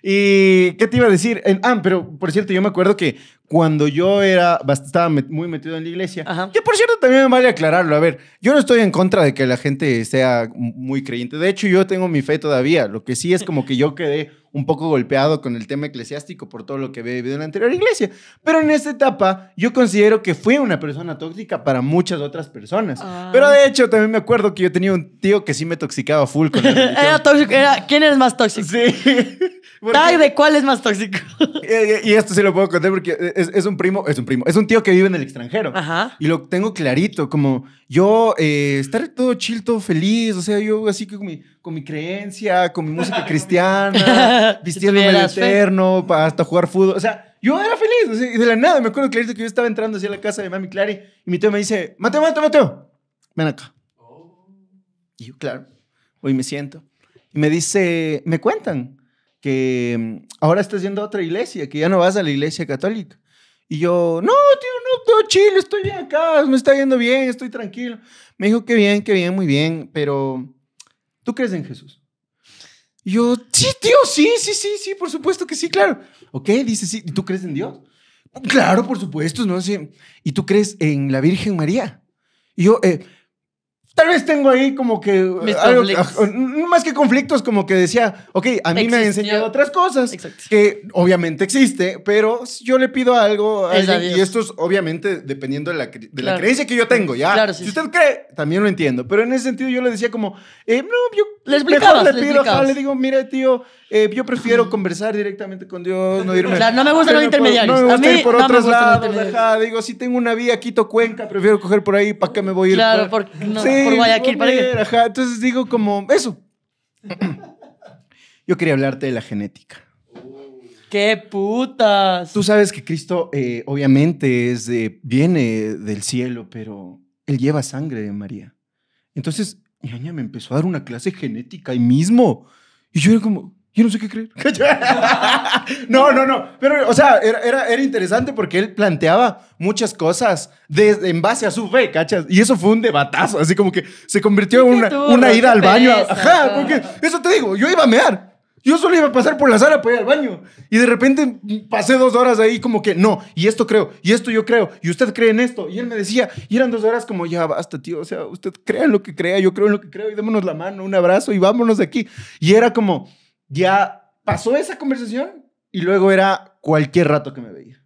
¿Y qué te iba a decir? Ah, pero por cierto, yo me acuerdo que cuando yo era, estaba muy metido en la iglesia. Que por cierto, también me vale aclararlo. A ver, yo no estoy en contra de que la gente sea muy creyente. De hecho, yo tengo mi fe todavía. Lo que sí es como que yo quedé un poco golpeado con el tema eclesiástico por todo lo que había vivido en la anterior iglesia. Pero en esta etapa yo considero que fui una persona tóxica para muchas otras personas. Ah. Pero de hecho también me acuerdo que yo tenía un tío que sí me toxicaba full con la <laughs> Era tóxico, ¿quién es más tóxico? Sí. <laughs> de cuál es más tóxico. <laughs> Eh, eh, y, esto sí lo puedo contar porque es, un primo, es un primo, es un tío que vive en el extranjero. Ajá. Y lo tengo clarito, como yo eh, estar todo chill, todo feliz, o sea, yo así que con mi creencia, con mi música <laughs> cristiana, vistiéndome de eterno, hasta jugar fútbol. O sea, yo era feliz. y de la nada, me acuerdo que yo estaba entrando a la casa de mami Clary y mi tío me dice, Mateo, Mateo, Mateo, ven acá. Y yo, claro, hoy me siento. Y me dice, me cuentan que mm, ahora estás yendo a otra iglesia, que ya no vas a la iglesia católica. Y yo, no, tío, no, no, chile, estoy bien acá, me está yendo bien, estoy tranquilo. Me dijo, qué bien, qué bien, muy bien, pero ¿Tú crees en Jesús? Y yo, sí, tío, sí, sí, sí, sí, por supuesto que sí, claro. Ok, dice, sí, ¿y tú crees en Dios? Claro, por supuesto, no sé. ¿Y tú crees en la Virgen María? Y yo, eh, Tal vez tengo ahí como que. Eh, ah, más que conflictos, como que decía, ok, a mí me han enseñado otras cosas. Que obviamente existe, pero yo le pido algo a Y esto es obviamente dependiendo de la, creencia que yo tengo, ¿ya? Claro, sí, si usted cree, también lo entiendo. Pero en ese sentido yo le decía como, eh, no, yo. Le le pido, le, le digo, mire, tío, eh, yo prefiero conversar directamente con Dios, no irme. sea, no me gustan los intermediarios. No me gusta por no otros lados, Digo, si tengo una vía Quito-Cuenca, prefiero coger por ahí, ¿para qué me voy a ir? Claro, porque. No. Sí, entonces digo como, eso. <clears throat> Yo quería hablarte de la genética. ¡Qué putas! Tú sabes que Cristo, eh, obviamente, es de, viene del cielo, pero él lleva sangre de María. Entonces, ñaña me empezó a dar una clase genética ahí mismo. Y yo era como, yo no sé qué creer. <laughs> no, no, no. Pero, o sea, era, era, interesante porque él planteaba muchas cosas desde, en base a su fe, ¿cachas? Y eso fue un debatazo, así como que se convirtió en una, una ida al baño. Ajá, porque eso te digo, yo iba a mear. Yo solo iba a pasar por la sala para ir al baño. Y de repente pasé dos horas ahí como que, no, y esto creo, y esto yo creo, y usted cree en esto. Y él me decía, y eran dos horas como, ya basta, tío, o sea, usted crea en lo que crea, yo creo en lo que creo, y démonos la mano, un abrazo, y vámonos de aquí. Y era como, ya pasó esa conversación y luego era cualquier rato que me veía.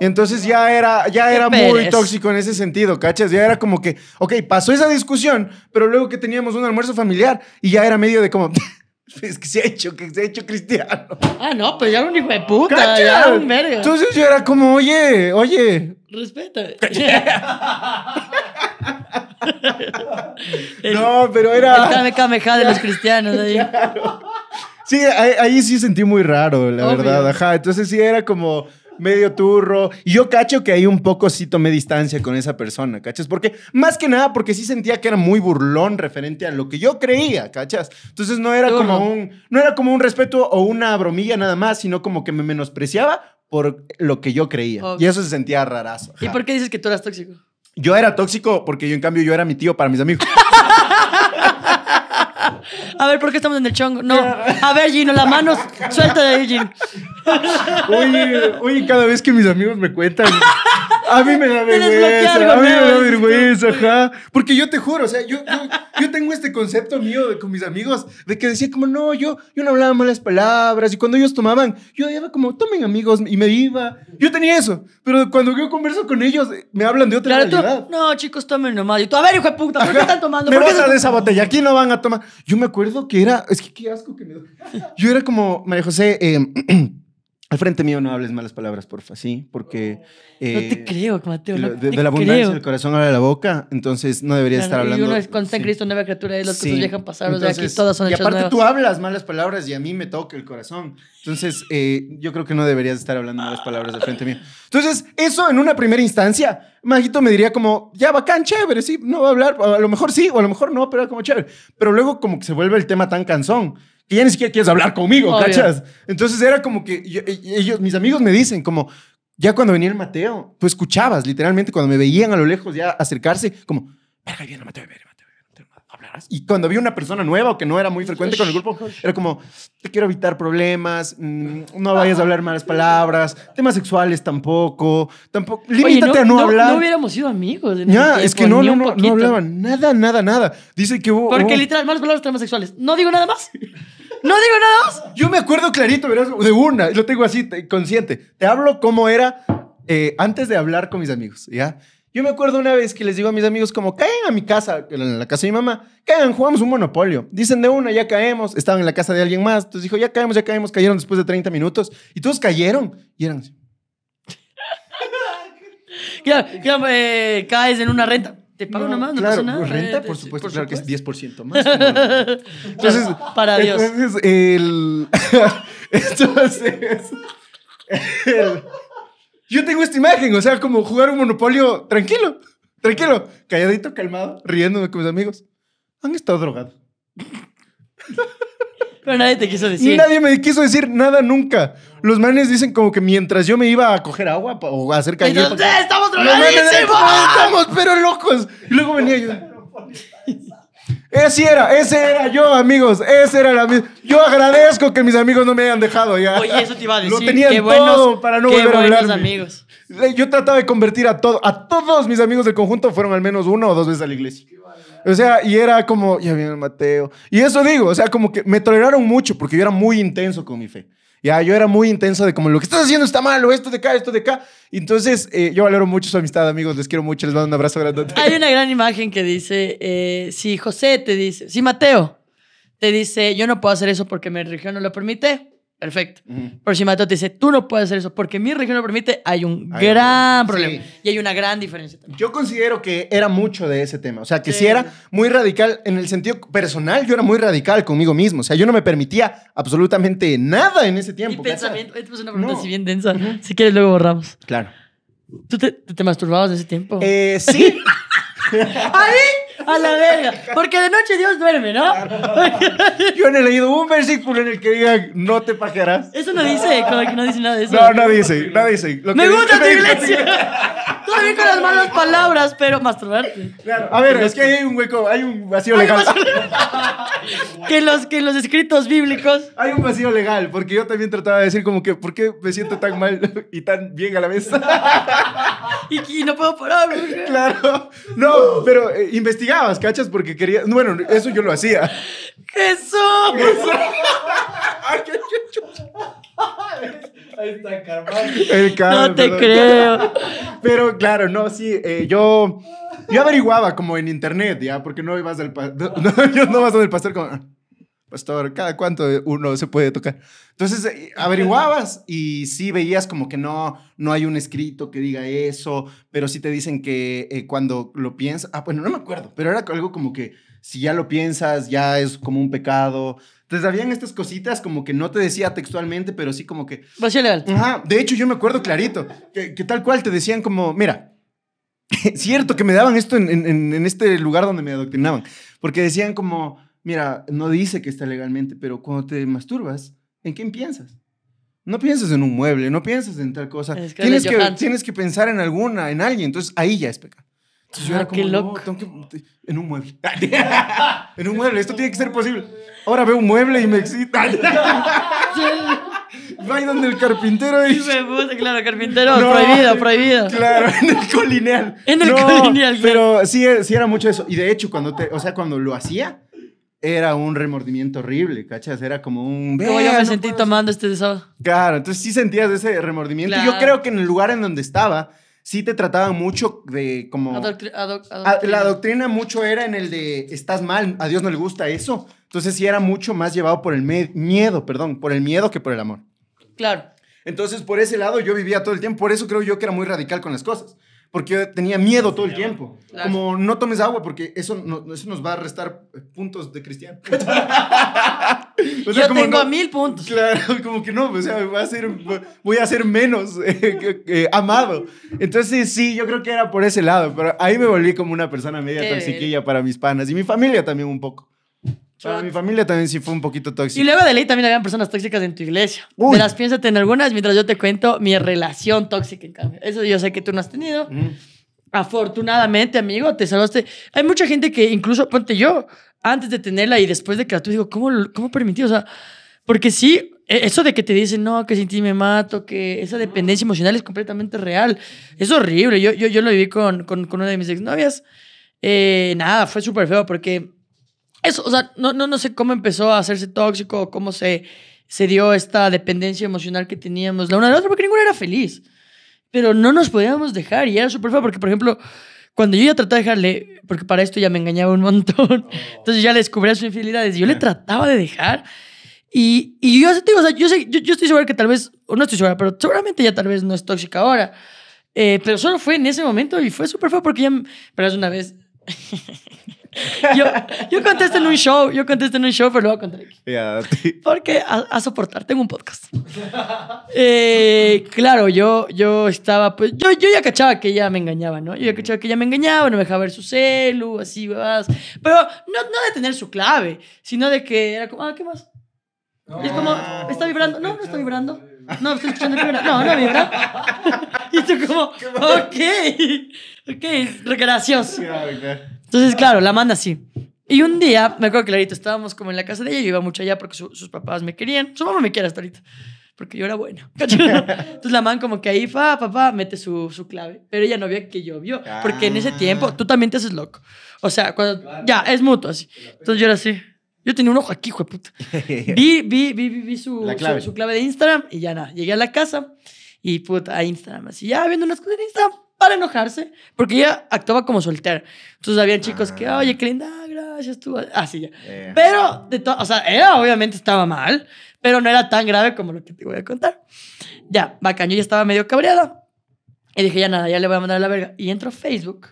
Entonces ya era, ya era muy tóxico en ese sentido, ¿cachas? Ya era como que, ok, pasó esa discusión, pero luego que teníamos un almuerzo familiar y ya era medio de como, <laughs> es que se ha hecho, que se ha hecho cristiano. Ah, no, pues ya era un hijo de puta, ya un verga. Entonces yo era como, oye, oye. Respeta. <laughs> no, <laughs> pero era. El Kamehameha de los cristianos ahí. Sí, ahí, sí sentí muy raro, la verdad. Ajá, entonces sí era como medio turro. Y yo cacho que ahí un poco sí tomé distancia con esa persona, ¿cachas? Porque, más que nada, porque sí sentía que era muy burlón referente a lo que yo creía, ¿cachas? Entonces no era como un, no era como un respeto o una bromilla nada más, sino como que me menospreciaba por lo que yo creía. Y eso se sentía rarazo. ¿Y por qué dices que tú eras tóxico? Yo era tóxico porque yo, en cambio, yo era mi tío para mis amigos. <laughs> a ver, ¿por qué estamos en el chongo? No. A ver, Gino, las manos Suelta de ahí, Gino oye, oye, cada vez que mis amigos me cuentan, a mí me da vergüenza, a mí me da vergüenza, ajá. Porque yo te juro, o sea, yo, yo, yo tengo este concepto mío con mis amigos de que decía como, no, yo, yo no hablaba malas palabras y cuando ellos tomaban, yo iba como, tomen amigos y me iba. Yo tenía eso, pero cuando yo converso con ellos, eh, me hablan de otra realidad. Tú, no, chicos, tomen nomás. Y tú, a ver, hijo de puta, ¿por qué están tomando? Me vas a de esa botella, aquí no van a tomar. Yo me acuerdo que era, es que qué asco que me Yo era como, María José, eh, <clears throat> Al frente mío no hables malas palabras, porfa, sí, porque... Eh, no te eh, creo, Mateo. No te de, la abundancia del corazón habla la boca, entonces no deberías estar hablando... Y uno es con Cristo, nueva criatura, es los que nos dejan pasar, o aquí todas son Y aparte tú hablas malas palabras y a mí me toca el corazón. Entonces, eh, yo creo que no deberías estar hablando malas palabras al frente mío. Entonces, eso en una primera instancia, Majito me diría como, ya bacán, chévere, sí, no va a hablar, a lo mejor sí, o a lo mejor no, pero como chévere. Pero luego como que se vuelve el tema tan cansón que ya ni siquiera quieres hablar conmigo, ¿cachas? Entonces era como que ellos, mis amigos me dicen como, ya cuando venía el Mateo, tú escuchabas literalmente cuando me veían a lo lejos ya acercarse, como, verga, viene Mateo, y cuando había una persona nueva o que no era muy frecuente con el grupo, era como, te quiero evitar problemas, mm, no vayas a hablar malas palabras, temas sexuales tampoco, tampoco, limítate a no, hablar. No hubiéramos sido amigos. ya, es que no, no, no, no, hablaban nada, nada, nada. Dice que hubo... Porque literal, malas palabras, temas sexuales. No digo nada más. No digo nada más. Yo me acuerdo clarito, verás, de una, lo tengo así, consciente. Te hablo cómo era eh, antes de hablar con mis amigos, ¿ya? Yo me acuerdo una vez que les digo a mis amigos como, caen a mi casa, en la casa de mi mamá, caigan jugamos un monopolio. Dicen de una, ya caemos, estaban en la casa de alguien más, entonces dijo, ya caemos, ya caemos, cayeron después de 30 minutos y todos cayeron y eran así. claro, <laughs> eh, caes en una renta. Te pago una más, no pasa nada. Renta, eh, por supuesto, claro que es 10% más. <laughs> entonces, para Dios. Entonces, el... <laughs> entonces, el... Yo tengo esta imagen, o sea, como jugar un monopolio tranquilo, tranquilo, calladito, calmado, riéndome con mis amigos. Han estado drogados. Pero nadie te quiso decir. Nadie me quiso decir nada nunca. Los manes dicen como que mientras yo me iba a coger agua o a hacer cañón. Eh, ¡Estamos drogadísimos! Ah, ¡Estamos pero locos! Y luego venía yo. Ese era, ese era yo, amigos. Ese era la Yo agradezco que mis amigos no me hayan dejado ya. Oye, eso te iba a decir. Lo todo para no volver a amigos. Yo trataba de convertir a todos, a todos mis amigos del conjunto fueron al menos uno o dos veces a la iglesia. O sea, y era como, ya viene Mateo. Y eso digo, o sea, como que me toleraron mucho porque yo era muy intenso con mi fe. Ya, yo era muy intenso de como lo que estás haciendo está malo esto de acá, esto de acá. Entonces, eh, yo valoro mucho su amistad, amigos. Les quiero mucho, les mando un abrazo grande. Hay una gran imagen que dice: eh, si José te dice, si Mateo te dice, yo no puedo hacer eso porque mi religión no lo permite, Perfecto. por si te dice, tú no puedes hacer eso porque mi región lo permite, hay un gran problema. Y hay una gran diferencia Yo considero que era mucho de ese tema. O sea, que si era muy radical en el sentido personal, yo era muy radical conmigo mismo. O sea, yo no me permitía absolutamente nada en ese tiempo. Y pensamiento, esto es una pregunta así bien densa. Si quieres, luego borramos. Claro. ¿Tú te, masturbabas en ese tiempo? Eh, sí. <laughs> ¿Ahí? a la verga. Porque de noche Dios duerme, ¿no? Yo no he leído un versículo en el que diga no te pajarás. Eso no dice, como que no dice nada de eso. No, no dice, no dice. me gusta tu iglesia. Todavía con las malas palabras, pero masturbarte. Claro. A ver, es que hay un hueco, hay un vacío legal. que, los, que los escritos bíblicos. Hay un vacío legal, porque yo también trataba de decir como que, ¿por qué me siento tan mal y tan bien a la vez? <laughs> y, y, no puedo parar Claro. No, pero eh, investigabas, ¿cachas? Porque quería. Bueno, eso yo lo hacía. ¡Jesús! <laughs> Ahí está El No te creo. Pero claro, no, sí, eh, yo, yo averiguaba como en internet, ¿ya? Porque no ibas al... No, <laughs> no, vas al pastel con pastor, cada cuánto uno se puede tocar. Entonces, eh, averiguabas y sí veías como que no, no hay un escrito que diga eso, pero sí te dicen que eh, cuando lo piensas, ah, bueno, no me acuerdo, pero era algo como que si ya lo piensas, ya es como un pecado. Entonces, habían estas cositas como que no te decía textualmente, pero sí como que... Ajá, de hecho yo me acuerdo clarito, que, tal cual te decían como, mira, <laughs> cierto que me daban esto en, en este lugar donde me adoctrinaban, porque decían como mira, no dice que está legalmente, pero cuando te masturbas, ¿en quién piensas? No piensas en un mueble, no piensas en tal cosa. tienes, que, tienes, que, pensar en alguna, en alguien. Entonces ahí ya es pecado. Entonces yo ah, como, que, en un mueble. <laughs> en un mueble, esto tiene que ser posible. Ahora veo un mueble y me excita. <laughs> donde el carpintero y... claro, carpintero, prohibido, prohibido. Claro, en el colineal. <laughs> En el Pero sí, sí era mucho eso. Y de hecho, cuando te, o sea, cuando lo hacía, era un remordimiento horrible, ¿cachas? Era como un... Yo me sentí tomando este deseo? Claro, entonces sí sentías ese remordimiento. Yo creo que en el lugar en donde estaba, sí te trataban mucho de como... Ah, la doctrina mucho era en el de estás mal, a Dios no le gusta eso. Entonces sí era mucho más llevado por el miedo, perdón, por el miedo que por el amor. Claro. Entonces por ese lado yo vivía todo el tiempo, por eso creo yo que era muy radical con las cosas porque tenía miedo todo el tiempo. Como no tomes agua porque eso, nos va a restar eh, puntos de cristiano. <laughs> yo tengo mil puntos. Claro, <laughs> como que no, voy a ser, menos <laughs> eh, eh, amado. Entonces sí, yo creo que era por ese lado, pero ahí me volví como una persona media tarsiquilla para mis panas y mi familia también un poco mi familia también sí fue un poquito tóxica. Y luego de ley también habían personas tóxicas en tu iglesia. Uy. las piénsate en algunas mientras yo te cuento mi relación tóxica, en cambio. Eso yo sé que tú no has tenido. Afortunadamente, amigo, te salvaste. Hay mucha gente que incluso, ponte yo, antes de tenerla y después de que la tuve, digo, ¿cómo, cómo permití? O sea, porque sí, e, eso de que te dicen, no, que sin ti me mato, que esa dependencia emocional es completamente real. Es horrible. Yo, yo, yo lo viví con, con, con una de mis exnovias. Eh, nada, fue súper feo porque o sea, no, no, no sé cómo empezó a hacerse tóxico, cómo se, se dio esta dependencia emocional que teníamos la una de la otra, porque ninguna era feliz. Pero no nos podíamos dejar y era súper feo, porque por ejemplo, cuando yo ya trataba de dejarle, porque para esto ya me engañaba un montón, oh. entonces ya descubría sus infidelidades, yo le trataba de dejar. Y, y yo, digo, o sea, yo, sé, yo, yo, estoy segura que tal vez, o no estoy segura, pero seguramente ya tal vez no es tóxica ahora. Eh, pero solo fue en ese momento y fue súper feo porque ya, pero es una vez, <laughs> Yo, yo contesto en un show, yo contesto en un show, pero luego contaré aquí. Porque a, soportar, tengo un podcast. Eh, claro, yo, yo estaba, pues, yo, yo ya cachaba que ella me engañaba, ¿no? Yo ya cachaba que ella me engañaba, no me dejaba ver su celu, así, vas. Pero no, no de tener su clave, sino de que era como, ah, ¿qué más? y es como, está vibrando. No, no está vibrando. No, estoy escuchando que No, no vibra. <laughs> y tú como, <laughs> ok, ok, gracioso. Entonces, claro, la manda así. Y un día, me acuerdo clarito, estábamos como en la casa de ella, yo iba mucho allá porque sus papás me querían, su mamá me quiere hasta ahorita, porque yo era buena. <laughs> Entonces la man como que ahí, fa, papá, mete su, su, clave, pero ella no vio que yo vio, porque en ese tiempo ah. tú también te haces loco. O sea, cuando ya, es mutuo así. Entonces yo era así. Yo tenía un ojo aquí, hijo de puta. <laughs> Vi, vi, vi, vi, su, clave. clave de Instagram y ya nada. Llegué a la casa y puta, a Instagram. Así, ya viendo unas cosas en Instagram para enojarse, porque ella actuaba como soltera. Entonces habían chicos que, ah. oye, qué linda, gracias, tú. Así ya. Eh. Pero, de o sea, ella obviamente estaba mal, pero no era tan grave como lo que te voy a contar. Ya, bacán, yo ya estaba medio cabreada. Y dije, ya nada, ya le voy a mandar a la verga. Y entro a Facebook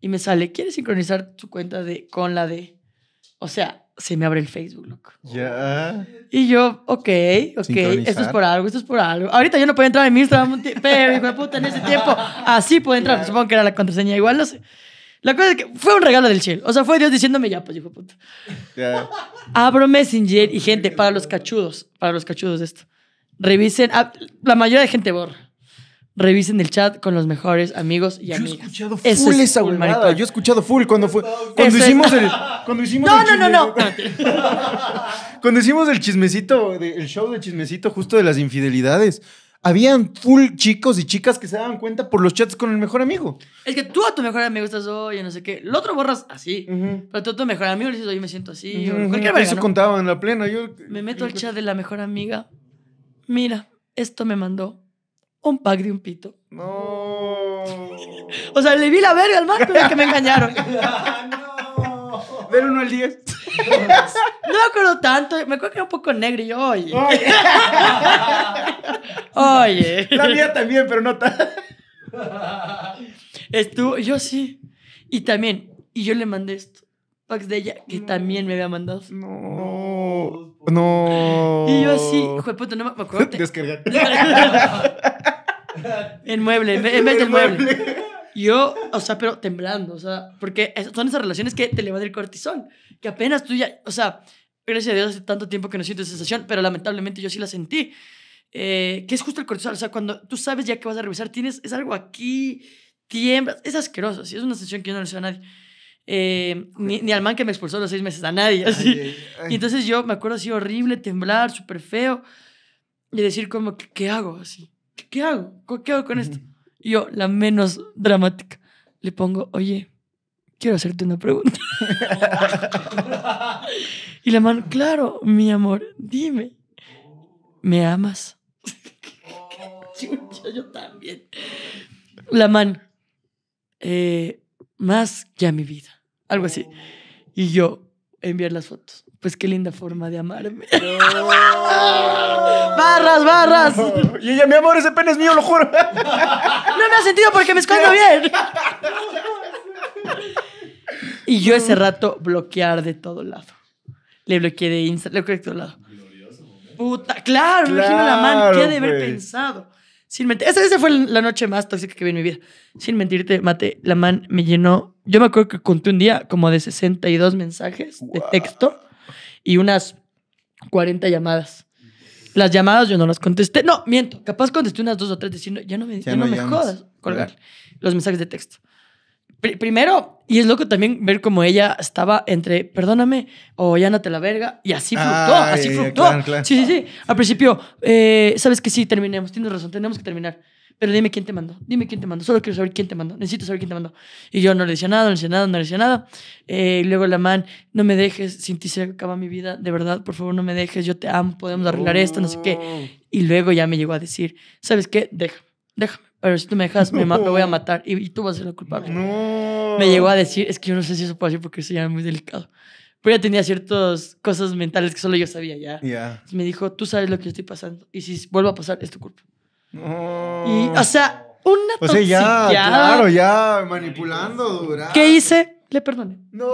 y me sale, ¿quieres sincronizar tu cuenta de, con la de? O sea, se me abre el Facebook, loco. Ya. Y yo, ok, ok, esto es por algo, esto es por algo. Ahorita yo no podía entrar en mi Instagram, <laughs> pero hijo de puta, en ese tiempo así puedo entrar. Supongo que era la contraseña, igual no sé. La cosa es que fue un regalo del chill, O sea, fue Dios diciéndome, ya, pues, hijo de puta. Abro Messenger y gente, para los cachudos, para los cachudos de esto. Revisen, ah, la mayoría de gente borra. Revisen el chat con los mejores amigos y amigas. Yo he escuchado full esa Yo he escuchado full cuando fue. Cuando hicimos el. Cuando hicimos no, no, no, <laughs> cuando hicimos el chismecito, el show de chismecito justo de las infidelidades. Habían full chicos y chicas que se daban cuenta por los chats con el mejor amigo. Es que tú a tu mejor amigo estás, oye, no sé qué. El otro borras así. Pero tú a tu mejor amigo le dices, oye, me siento así. en la plena. me meto al chat de la mejor amiga. Mira, esto me mandó un pack de un pito. No. <laughs> O sea, le vi la verga al marco De que me engañaron. <laughs> Ah, no. Del uno al 10. no me acuerdo tanto, me acuerdo que era un poco negro y yo, oye. <laughs> Oye. La mía también, pero no tan. Estuvo, yo sí. Y también, y yo le mandé esto. Pax de ella, que también me había mandado. No. No. Y yo sí, hijo puta, no me acuerdo. Descargar en mueble, en vez del mueble. Yo, o sea, pero temblando, o sea, porque son esas relaciones que te levanta el cortisol, que apenas tú ya, o sea, gracias a Dios hace tanto tiempo que no siento esa sensación, pero lamentablemente yo sí la sentí. Eh, que es justo el cortisol, o sea, cuando tú sabes ya que vas a revisar, tienes, es algo aquí, tiemblas, es asqueroso, sí, es una sensación que yo no le sé a nadie. Eh, ni, al man que me expulsó los seis meses, a nadie. Así. Y entonces yo me acuerdo así horrible, temblar, súper feo, y decir como, qué hago? Así. ¿qué hago? ¿Qué hago con esto? Y yo, la menos dramática, le pongo, oye, quiero hacerte una pregunta. <laughs> y la mano, claro, mi amor, dime, ¿me amas? <laughs> yo también. La mano, eh, más que a mi vida, algo así. Oh. Y yo, enviar las fotos. Pues qué linda forma de amarme. <laughs> ¡Barras, barras! Y ella, mi amor, ese pene es mío, lo juro. <laughs> No me ha sentido porque me escondo bien. Y yo ese rato bloquear de todo lado. Le bloqueé de Instagram, le bloqueé de todo lado. Puta, claro, me imagino la man, ¿qué ha de haber pues. pensado? Sin mentirte. esa, fue la noche más tóxica que vi en mi vida. Sin mentirte, mate, la man me llenó. Yo me acuerdo que conté un día como de 62 mensajes de texto y unas 40 llamadas. Las llamadas yo no las contesté. No, miento. Capaz contesté unas dos o tres diciendo, ya no me, ya no me jodas. Colgar los mensajes de texto. primero, y es loco también ver cómo ella estaba entre perdóname o ya no te la verga, y así ah, fluctuó, así yeah, Sí, sí, sí. Al principio, eh, sabes que sí, terminemos, tienes razón, tenemos que terminar pero dime quién te mandó, dime quién te mandó, solo quiero saber quién te mandó, necesito saber quién te mandó. Y yo no le decía nada, no le decía nada, no le decía nada. Eh, luego la man, no me dejes, sin ti se acaba mi vida, de verdad, por favor no me dejes, yo te amo, podemos arreglar esto, no sé qué. Y luego ya me llegó a decir, ¿sabes qué? Déjame, déjame, pero si tú me dejas, me, voy a matar y, tú vas a ser la culpable. No. Me llegó a decir, es que yo no sé si eso puedo decir porque eso ya muy delicado pero ya tenía ciertas cosas mentales que solo yo sabía ya. Me dijo, tú sabes lo que yo estoy pasando y si vuelvo a pasar es tu culpa. Y, o sea, una o sea, ya, claro, ya manipulando, ¿Qué hice? Le perdoné. No.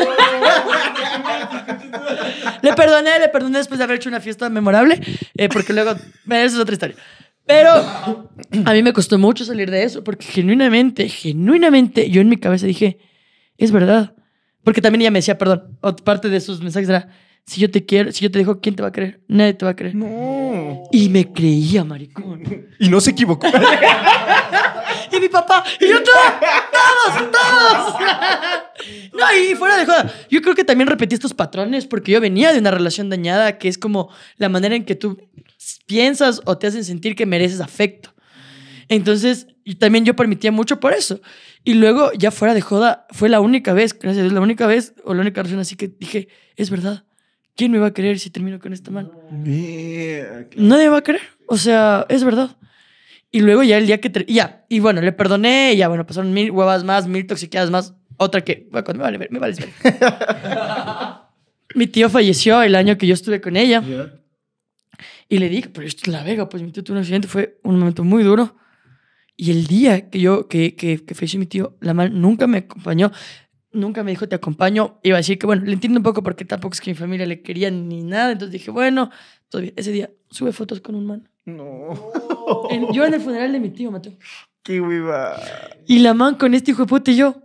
<laughs> le perdoné, le perdoné después de haber hecho una fiesta memorable, eh, porque luego, eh, esa es otra historia. Pero a mí me costó mucho salir de eso, porque genuinamente, genuinamente, yo en mi cabeza dije, es verdad. Porque también ella me decía, perdón, parte de sus mensajes era, si yo te quiero, si yo te dejo, ¿quién te va a creer? Nadie te va a creer. No. Y me creía, maricón. Y no se equivocó. <laughs> y mi papá, y yo todos, todos, todos. <laughs> no, y fuera de joda. Yo creo que también repetí estos patrones porque yo venía de una relación dañada que es como la manera en que tú piensas o te hacen sentir que mereces afecto. Entonces, también yo permitía mucho por eso. Y luego, ya fuera de joda, fue la única vez, gracias a Dios, la única vez o la única razón así que dije, es verdad. ¿quién me va a querer si termino con esta mal Nadie va a querer. O sea, es verdad. Y luego ya el día que... Ya, y bueno, le perdoné, y ya, bueno, pasaron mil huevas más, mil toxiqueadas más. Otra que, me vale me vale <laughs> mi tío falleció el año que yo estuve con ella. Y le dije, pero esto es La Vega, pues mi tío tuvo un accidente, fue un momento muy duro. Y el día que yo, que, que, que falleció mi tío, la mal nunca me acompañó nunca me dijo te acompaño. Iba a decir que, bueno, le entiendo un poco porque tampoco es que mi familia le quería ni nada. Entonces dije, bueno, ese día sube fotos con un man. No. Oh. yo en el funeral de mi tío, Mateo. Qué Y la man con este hijo de puta y yo,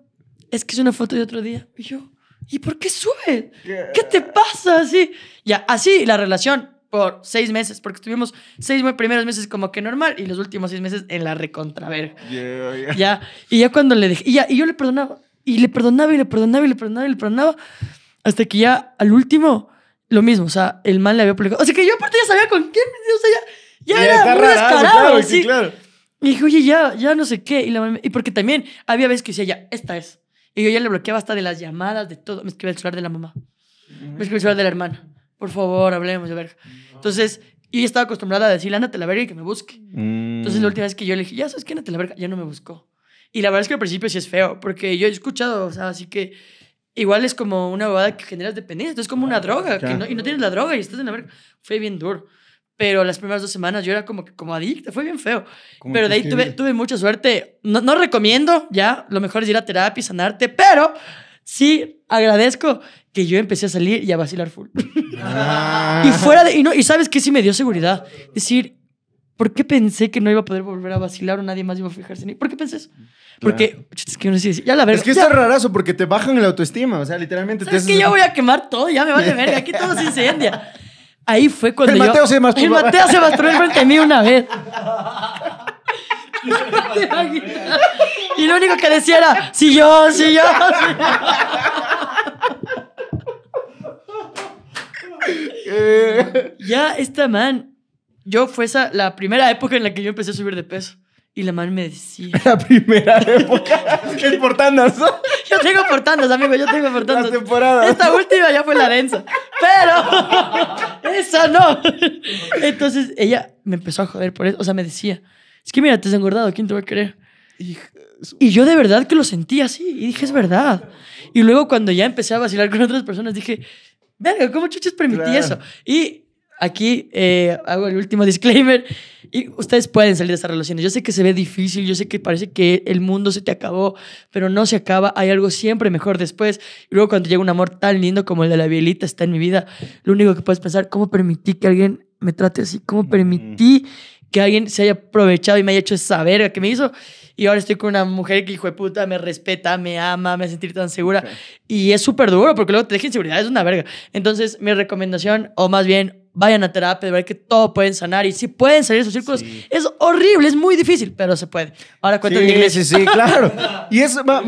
es que es una foto de otro día. Y yo, ¿y por qué sube? ¿Qué te pasa? Así, ya, así la relación por seis meses, porque estuvimos seis primeros meses como que normal y los últimos seis meses en la recontraver Yeah, yeah. Ya, y ya cuando le dije, ya, y yo le perdonaba y le perdonaba y le perdonaba y le perdonaba y le perdonaba. Hasta que ya al último, lo mismo. O sea, el mal le había publicado. O sea, que yo aparte ya sabía con quién. O sea, ya, ya, era muy sí, claro. Y dije, oye, ya, ya no sé qué. Y, porque también había veces que decía, ya, esta es. Y yo ya le bloqueaba hasta de las llamadas, de todo. Me escribía el celular de la mamá. Me escribía el celular de la hermana. Por favor, hablemos de verga. Entonces, yo estaba acostumbrada a decirle, ándate a la verga y que me busque. Entonces, la mm. última vez que yo le dije, ya sabes qué? ándate la verga, ya no me buscó. Y la verdad es que al principio sí es feo, porque yo he escuchado, o sea, así que igual es como una bobada que generas dependencia, entonces es como una ah, droga, y no tienes la droga y estás en la verga. Fue bien duro. Pero las primeras dos semanas yo era como, como adicta, fue bien feo. Pero de ahí tuve, tuve, mucha suerte. No, no recomiendo, ya, lo mejor es ir a terapia y sanarte, pero sí agradezco que yo empecé a salir y a vacilar full. Ah. y fuera de, y, no, y sabes que sí me dio seguridad. Decir, ¿por qué pensé que no iba a poder volver a vacilar o nadie más iba a fijarse en mí? ¿Por qué pensé eso? Porque es que uno ya la verdad. Es que es rarazo porque te bajan la autoestima. O sea, literalmente. Es que yo voy a quemar todo, ya me a verga. Aquí todo se incendia. Ahí fue cuando. El Mateo se masturbó. El Mateo se masturbó frente a mí una vez. y lo único que decía era: si yo, si yo. ya, esta man. Yo fue la primera época en la que yo empecé a subir de peso. Y la madre me decía. <laughs> La primera época. <laughs> es ¿no? <laughs> yo tengo portandas, amigo, yo tengo portandas. temporada. Esta última ya fue la densa. Pero. esa no. Entonces ella me empezó a joder por eso. O sea, me decía: Es que mira, te has engordado, ¿quién te va a creer? Y, yo de verdad que lo sentí así. Y dije: Es verdad. Y luego cuando ya empecé a vacilar con otras personas, dije: Verga, ¿cómo chuches permití eso? Y aquí eh, hago el último <laughs> disclaimer. Y ustedes pueden salir de estas relaciones. Yo sé que se ve difícil, yo sé que parece que el mundo se te acabó, pero no se acaba. Hay algo siempre mejor después. Y luego cuando llega un amor tan lindo como el de la Bielita está en mi vida, lo único que puedes pensar, ¿cómo permití que alguien me trate así? ¿Cómo permití mm. que alguien se haya aprovechado y me haya hecho esa verga que me hizo? y ahora estoy con una mujer que hijo de puta me respeta, me ama, me hace sentir tan segura. Y es súper duro porque luego te deja inseguridad, es una verga. Entonces, mi recomendación, o más bien, vayan a terapia, de ver que todo pueden sanar y si pueden salir de esos círculos, es horrible, es muy difícil, pero se puede. Ahora cuéntame sí, Sí, sí, claro. <laughs> y eso va,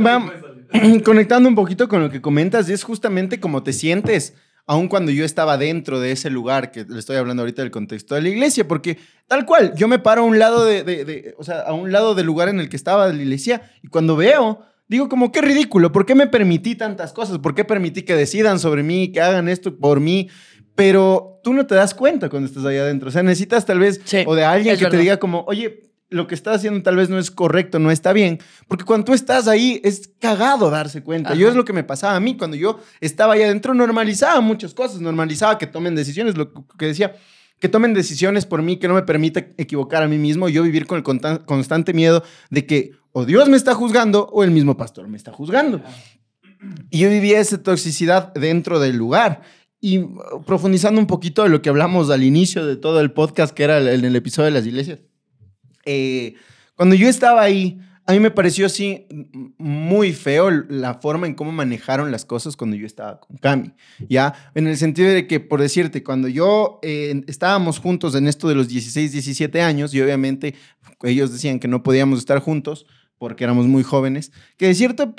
<clears throat> conectando un poquito con lo que comentas, es justamente cómo te sientes aun cuando yo estaba dentro de ese lugar, que le estoy hablando ahorita del contexto de la iglesia, porque tal cual, yo me paro a un lado de, o sea, a un lado del lugar en el que estaba la iglesia, y cuando veo, digo como, qué ridículo, ¿por qué me permití tantas cosas? ¿Por qué permití que decidan sobre mí, que hagan esto por mí? Pero tú no te das cuenta cuando estás allá adentro, o sea, necesitas tal vez, o de alguien que te diga como, oye, lo que está haciendo tal vez no es correcto, no está bien, porque cuando tú estás ahí es cagado darse cuenta. Yo es lo que me pasaba a mí cuando yo estaba ahí adentro, normalizaba muchas cosas, normalizaba que tomen decisiones, lo que decía, que tomen decisiones por mí, que no me permita equivocar a mí mismo, yo vivir con el constante miedo de que o Dios me está juzgando o el mismo pastor me está juzgando. Y yo vivía esa toxicidad dentro del lugar. Y uh, profundizando un poquito de lo que hablamos al inicio de todo el podcast, que era el episodio de las iglesias eh, cuando yo estaba ahí, a mí me pareció así muy feo la forma en cómo manejaron las cosas cuando yo estaba con Cami, ¿ya? En el sentido de que, por decirte, cuando yo eh, estábamos juntos en esto de los 16, 17 años, y obviamente ellos decían que no podíamos estar juntos porque éramos muy jóvenes, que de cierta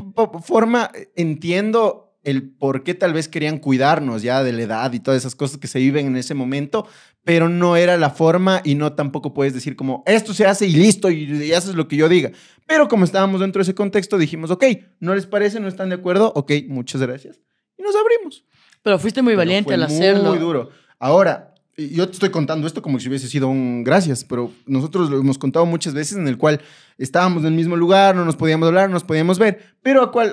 forma eh, entiendo el por qué tal vez querían cuidarnos ya de la edad y todas esas cosas que se viven en ese momento, pero no era la forma y no tampoco puedes decir como esto se hace y listo y, haces lo que yo diga. Pero como estábamos dentro de ese contexto, dijimos, ok, ¿no les parece? ¿No están de acuerdo? Ok, muchas gracias. Y nos abrimos. Pero fuiste muy valiente al hacerlo. Muy duro. Ahora, yo te estoy contando esto como si hubiese sido un gracias, pero nosotros lo hemos contado muchas veces en el cual estábamos en el mismo lugar, no nos podíamos hablar, no nos podíamos ver. Pero ¿a, cuál,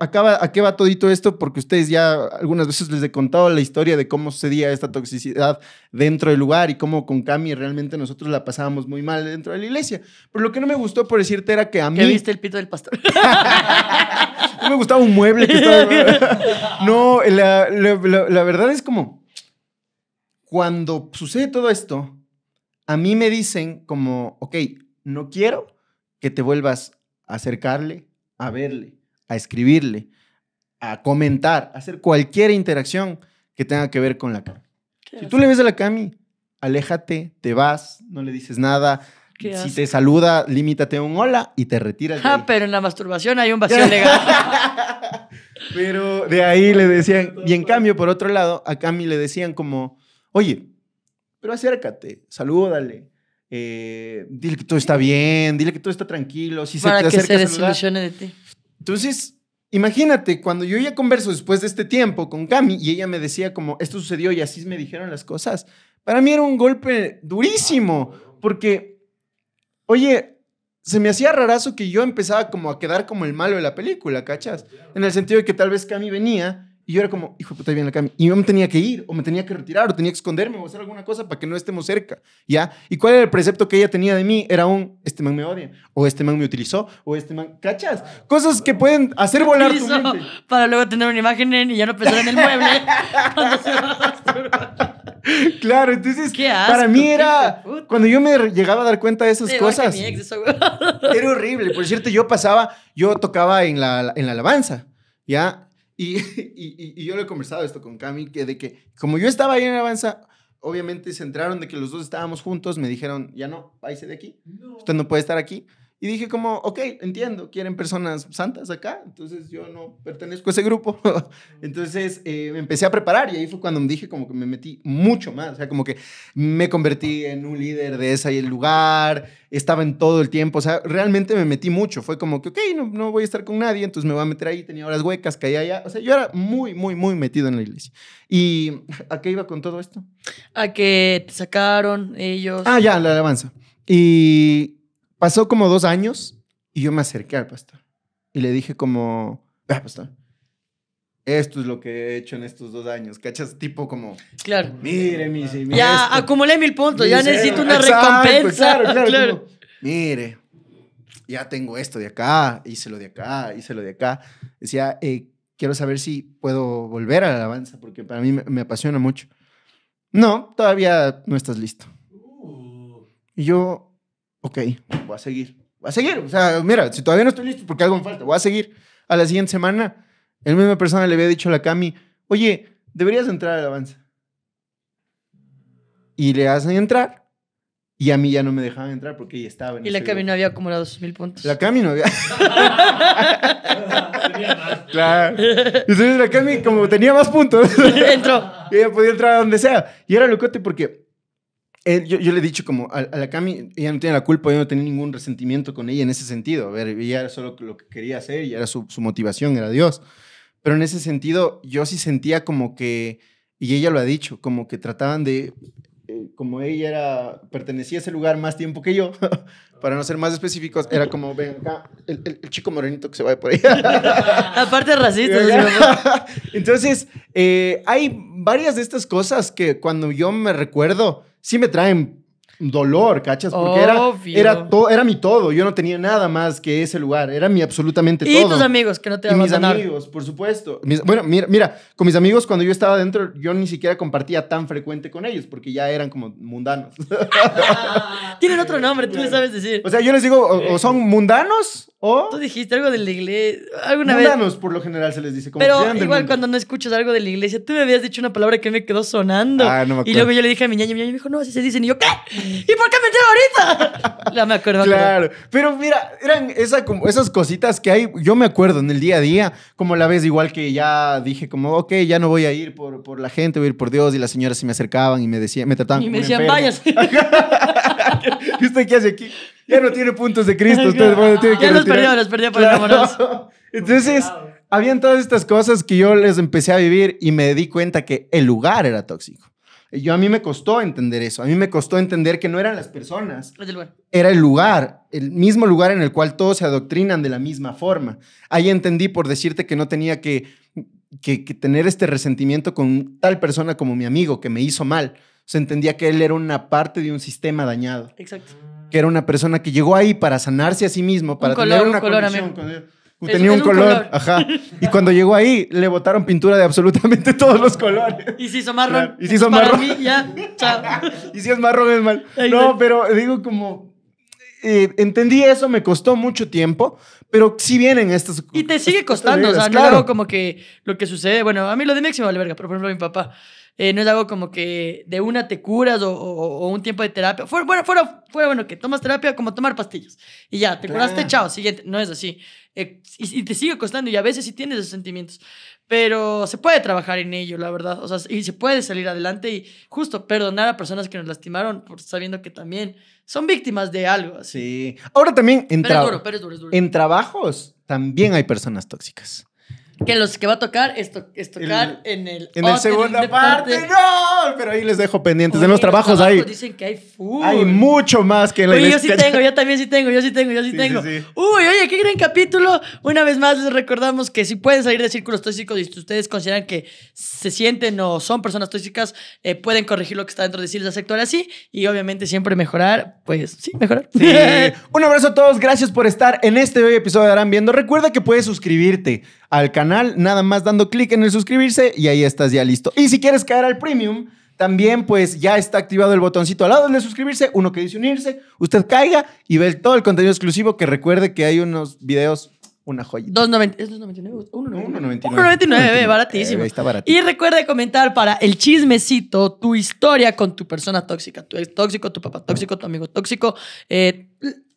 acaba, ¿a qué va todito esto? Porque ustedes ya algunas veces les he contado la historia de cómo sucedía esta toxicidad dentro del lugar y cómo con Cami realmente nosotros la pasábamos muy mal dentro de la iglesia. Pero lo que no me gustó por decirte era que a mí... ¿Qué viste el pito del pastor? <laughs> no me gustaba un mueble que estaba... <laughs> no, la verdad es como cuando sucede todo esto, a mí me dicen como, ok, no quiero que te vuelvas a acercarle, a verle, a escribirle, a comentar, a hacer cualquier interacción que tenga que ver con la Cami. Si tú le ves a la Cami, aléjate, te vas, no le dices nada. Si te saluda, limítate un hola y te retiras. Ah, pero en la masturbación hay un <laughs> vacío legal. pero de ahí le decían, y en cambio, por otro lado, a Cami le decían como, Oye, pero acércate, salúdale. Eh, dile que todo está bien, dile que todo está tranquilo. Si se te que se desilusione de ti. Entonces, imagínate, cuando yo ya converso después de este tiempo con Cami y ella me decía como, esto sucedió y así me dijeron las cosas, para mí era un golpe durísimo, porque, oye, se me hacía rarazo que yo empezaba como a quedar como el malo de la película, ¿cachas? En el sentido de que tal vez Cami venía y yo era como, hijo puta, viene la Cami. Y yo me tenía que ir, o me tenía que retirar, o tenía que esconderme, o hacer alguna cosa para que no estemos cerca, ¿ya? ¿Y cuál era el precepto que ella tenía de mí? Era un, este man me odia, o este man me utilizó, o este man, ¿cachas? Cosas que pueden hacer volar tu mente. Para luego tener una imagen en, y ya no pensar en el mueble <laughs> Claro, entonces para mí era cuando yo me llegaba a dar cuenta de esas cosas. era horrible, por cierto, yo pasaba, yo tocaba en la, en la alabanza, ¿ya? <laughs> Y, yo lo he conversado esto con Cami, que de que como yo estaba ahí en Avanza, obviamente se enteraron de que los dos estábamos juntos, me dijeron, ya no, váyase de aquí, usted no puede estar aquí. Y dije como, ok, entiendo, quieren personas santas acá, entonces yo no pertenezco a ese grupo. <laughs> entonces eh, me empecé a preparar y ahí fue cuando me dije como que me metí mucho más, o sea, como que me convertí en un líder de ese lugar, estaba en todo el tiempo, o sea, realmente me metí mucho, fue como que, ok, no, no voy a estar con nadie, entonces me voy a meter ahí, tenía horas huecas, caía allá, o sea, yo era muy, muy, muy metido en la iglesia. ¿Y a qué iba con todo esto? A que sacaron ellos. Ah, ya, la alabanza. Y Pasó como dos años y yo me acerqué al pastor y le dije como, ah, pastor, esto es lo que he hecho en estos dos años, ¿cachas? Tipo como, claro. mire, mi, Ya acumulé mil puntos, ya necesito una recompensa. Claro, claro, <laughs> mire, ya tengo esto de acá, hice lo de acá, hice lo de acá. Decía, eh, quiero saber si puedo volver a la alabanza, porque para mí me, me apasiona mucho. No, todavía no estás listo. Uh. Y yo, ok, voy a seguir. Voy a seguir. O sea, mira, si todavía no estoy listo porque algo me falta, voy a seguir. A la siguiente semana, el misma persona le había dicho a la Cami, oye, deberías entrar al avance. Y le hacen entrar. Y a mí ya no me dejaban entrar porque ya estaba en Y la Cami no había acumulado sus mil puntos. La Cami no había. <laughs> <laughs> claro. Entonces la Cami, como tenía más puntos, entró. Y <laughs> ella podía entrar a donde sea. Y era locote porque eh, yo, le he dicho como a, la Cami, ella no tiene la culpa, yo no tenía ningún resentimiento con ella en ese sentido. A ver, ella era solo lo que quería hacer y era su, motivación, era Dios. Pero en ese sentido, yo sí sentía como que, y ella lo ha dicho, como que trataban de, eh, como ella era, pertenecía a ese lugar más tiempo que yo, <laughs> para no ser más específicos, era como, ven acá, el, chico morenito que se va por ahí. <laughs> Aparte racista. <laughs> Entonces, eh, hay varias de estas cosas que cuando yo me recuerdo, sí me traen dolor, ¿cachas? Porque era, era, era mi todo, yo no tenía nada más que ese lugar, era mi absolutamente todo. Y tus amigos, que no te y mis amigos, por supuesto. bueno, mira, mira, con mis amigos cuando yo estaba dentro, yo ni siquiera compartía tan frecuente con ellos, porque ya eran como mundanos. <laughs> Tienen otro nombre, tú le sabes decir. O sea, yo les digo, o, eh. son mundanos o... Tú dijiste algo de la iglesia, alguna vez. Mundanos, por lo general se les dice. Como Pero igual cuando no escuchas algo de la iglesia, tú me habías dicho una palabra que me quedó sonando. Ah, y luego yo le dije a mi ñaña, mi ñaña me dijo, no, así se dicen. Y yo, ¿qué? ¿Y por qué me ahorita? <laughs> Ya me acuerdo. Claro, pero mira, eran esas cositas que hay, yo me acuerdo en el día a día, como la vez igual que ya dije como, ok, ya no voy a ir por, la gente, voy a ir por Dios, y las señoras se me acercaban y me decían, me trataban Y me decían, váyase. <laughs> usted qué hace aquí? Ya no tiene puntos de Cristo, Ya los perdió, los perdió por <laughs> Entonces habían todas estas cosas que yo les empecé a vivir y me di cuenta que el lugar era tóxico. Yo a mí me costó entender eso, a mí me costó entender que no eran las personas, era el lugar, el mismo lugar en el cual todos se adoctrinan de la misma forma. Ahí entendí por decirte que no tenía que, que, tener este resentimiento con tal persona como mi amigo que me hizo mal. se entendía que él era una parte de un sistema dañado. Exacto. Que era una persona que llegó ahí para sanarse a sí mismo, para tener una con él. Tenía un, color, ajá. Y cuando llegó ahí, le botaron pintura de absolutamente <laughs> todos los colores. Y si hizo marrón. Y si hizo Para Mí, ya, chao. <laughs> Y si es marrón, es mal. No, pero digo como... Eh, entendí eso, me costó mucho tiempo, pero si vienen estas Y te sigue costando, o sea, claro. como que lo que sucede. Bueno, a mí lo de México vale verga, pero por ejemplo, mi papá eh, no es algo como que de una te curas o, un tiempo de terapia. fue bueno fuera, bueno que tomas terapia como tomar pastillas. Y ya, te curaste, chao, siguiente. No es así. Eh, y, te sigue costando y a veces sí tienes esos sentimientos. Pero se puede trabajar en ello, la verdad. O sea, y se puede salir adelante y justo perdonar a personas que nos lastimaron por sabiendo que también son víctimas de algo. Así. Sí. Ahora también en, en trabajos también hay personas tóxicas que los que va a tocar es, tocar en el... En la segunda parte, ¡no! Pero ahí les dejo pendientes. de los trabajos ahí. Dicen que hay Hay mucho más que en la yo sí tengo, yo también sí tengo, yo sí tengo, yo sí, tengo. Uy, oye, qué gran capítulo. Una vez más les recordamos que si pueden salir de círculos tóxicos y si ustedes consideran que se sienten o son personas tóxicas, eh, pueden corregir lo que está dentro de sí, les así y obviamente siempre mejorar, pues sí, mejorar. <laughs> Un abrazo a todos, gracias por estar en este episodio de Aran Viendo. Recuerda que puedes suscribirte al canal, nada más dando clic en el suscribirse y ahí estás ya listo. Y si quieres caer al premium, también pues ya está activado el botoncito al lado de suscribirse, uno que dice unirse, usted caiga y ve todo el contenido exclusivo que recuerde que hay unos videos una joya. 2.99, 1.99. 1.99, baratísimo. y recuerde comentar para el chismecito tu historia con tu persona tóxica, tu ex tóxico, tu papá tóxico, tu amigo tóxico, eh,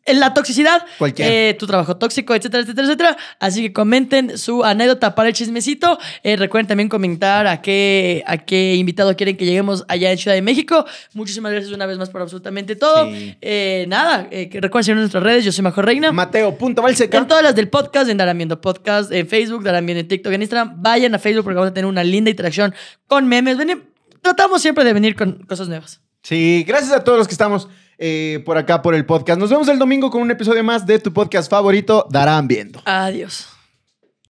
la toxicidad, eh, tu trabajo tóxico, etcétera, etcétera, etcétera. Así que comenten su anécdota para el chismecito. Eh, recuerden también comentar a qué, a qué invitado quieren que lleguemos allá en Ciudad de México. Muchísimas gracias una vez más por absolutamente todo. Eh, nada, recuerden seguirnos en nuestras redes. Yo soy Majo Reina. Mateo.valseca. En todas las del podcast, en Daramiendo Podcast, en Facebook, Daramiendo en TikTok, en Instagram. Vayan a Facebook porque vamos a tener una linda interacción con memes. tratamos siempre de venir con cosas nuevas. Sí, gracias a todos los que estamos eh, por acá por el podcast. Nos vemos el domingo con un episodio más de tu podcast favorito, Darán Viendo. Adiós.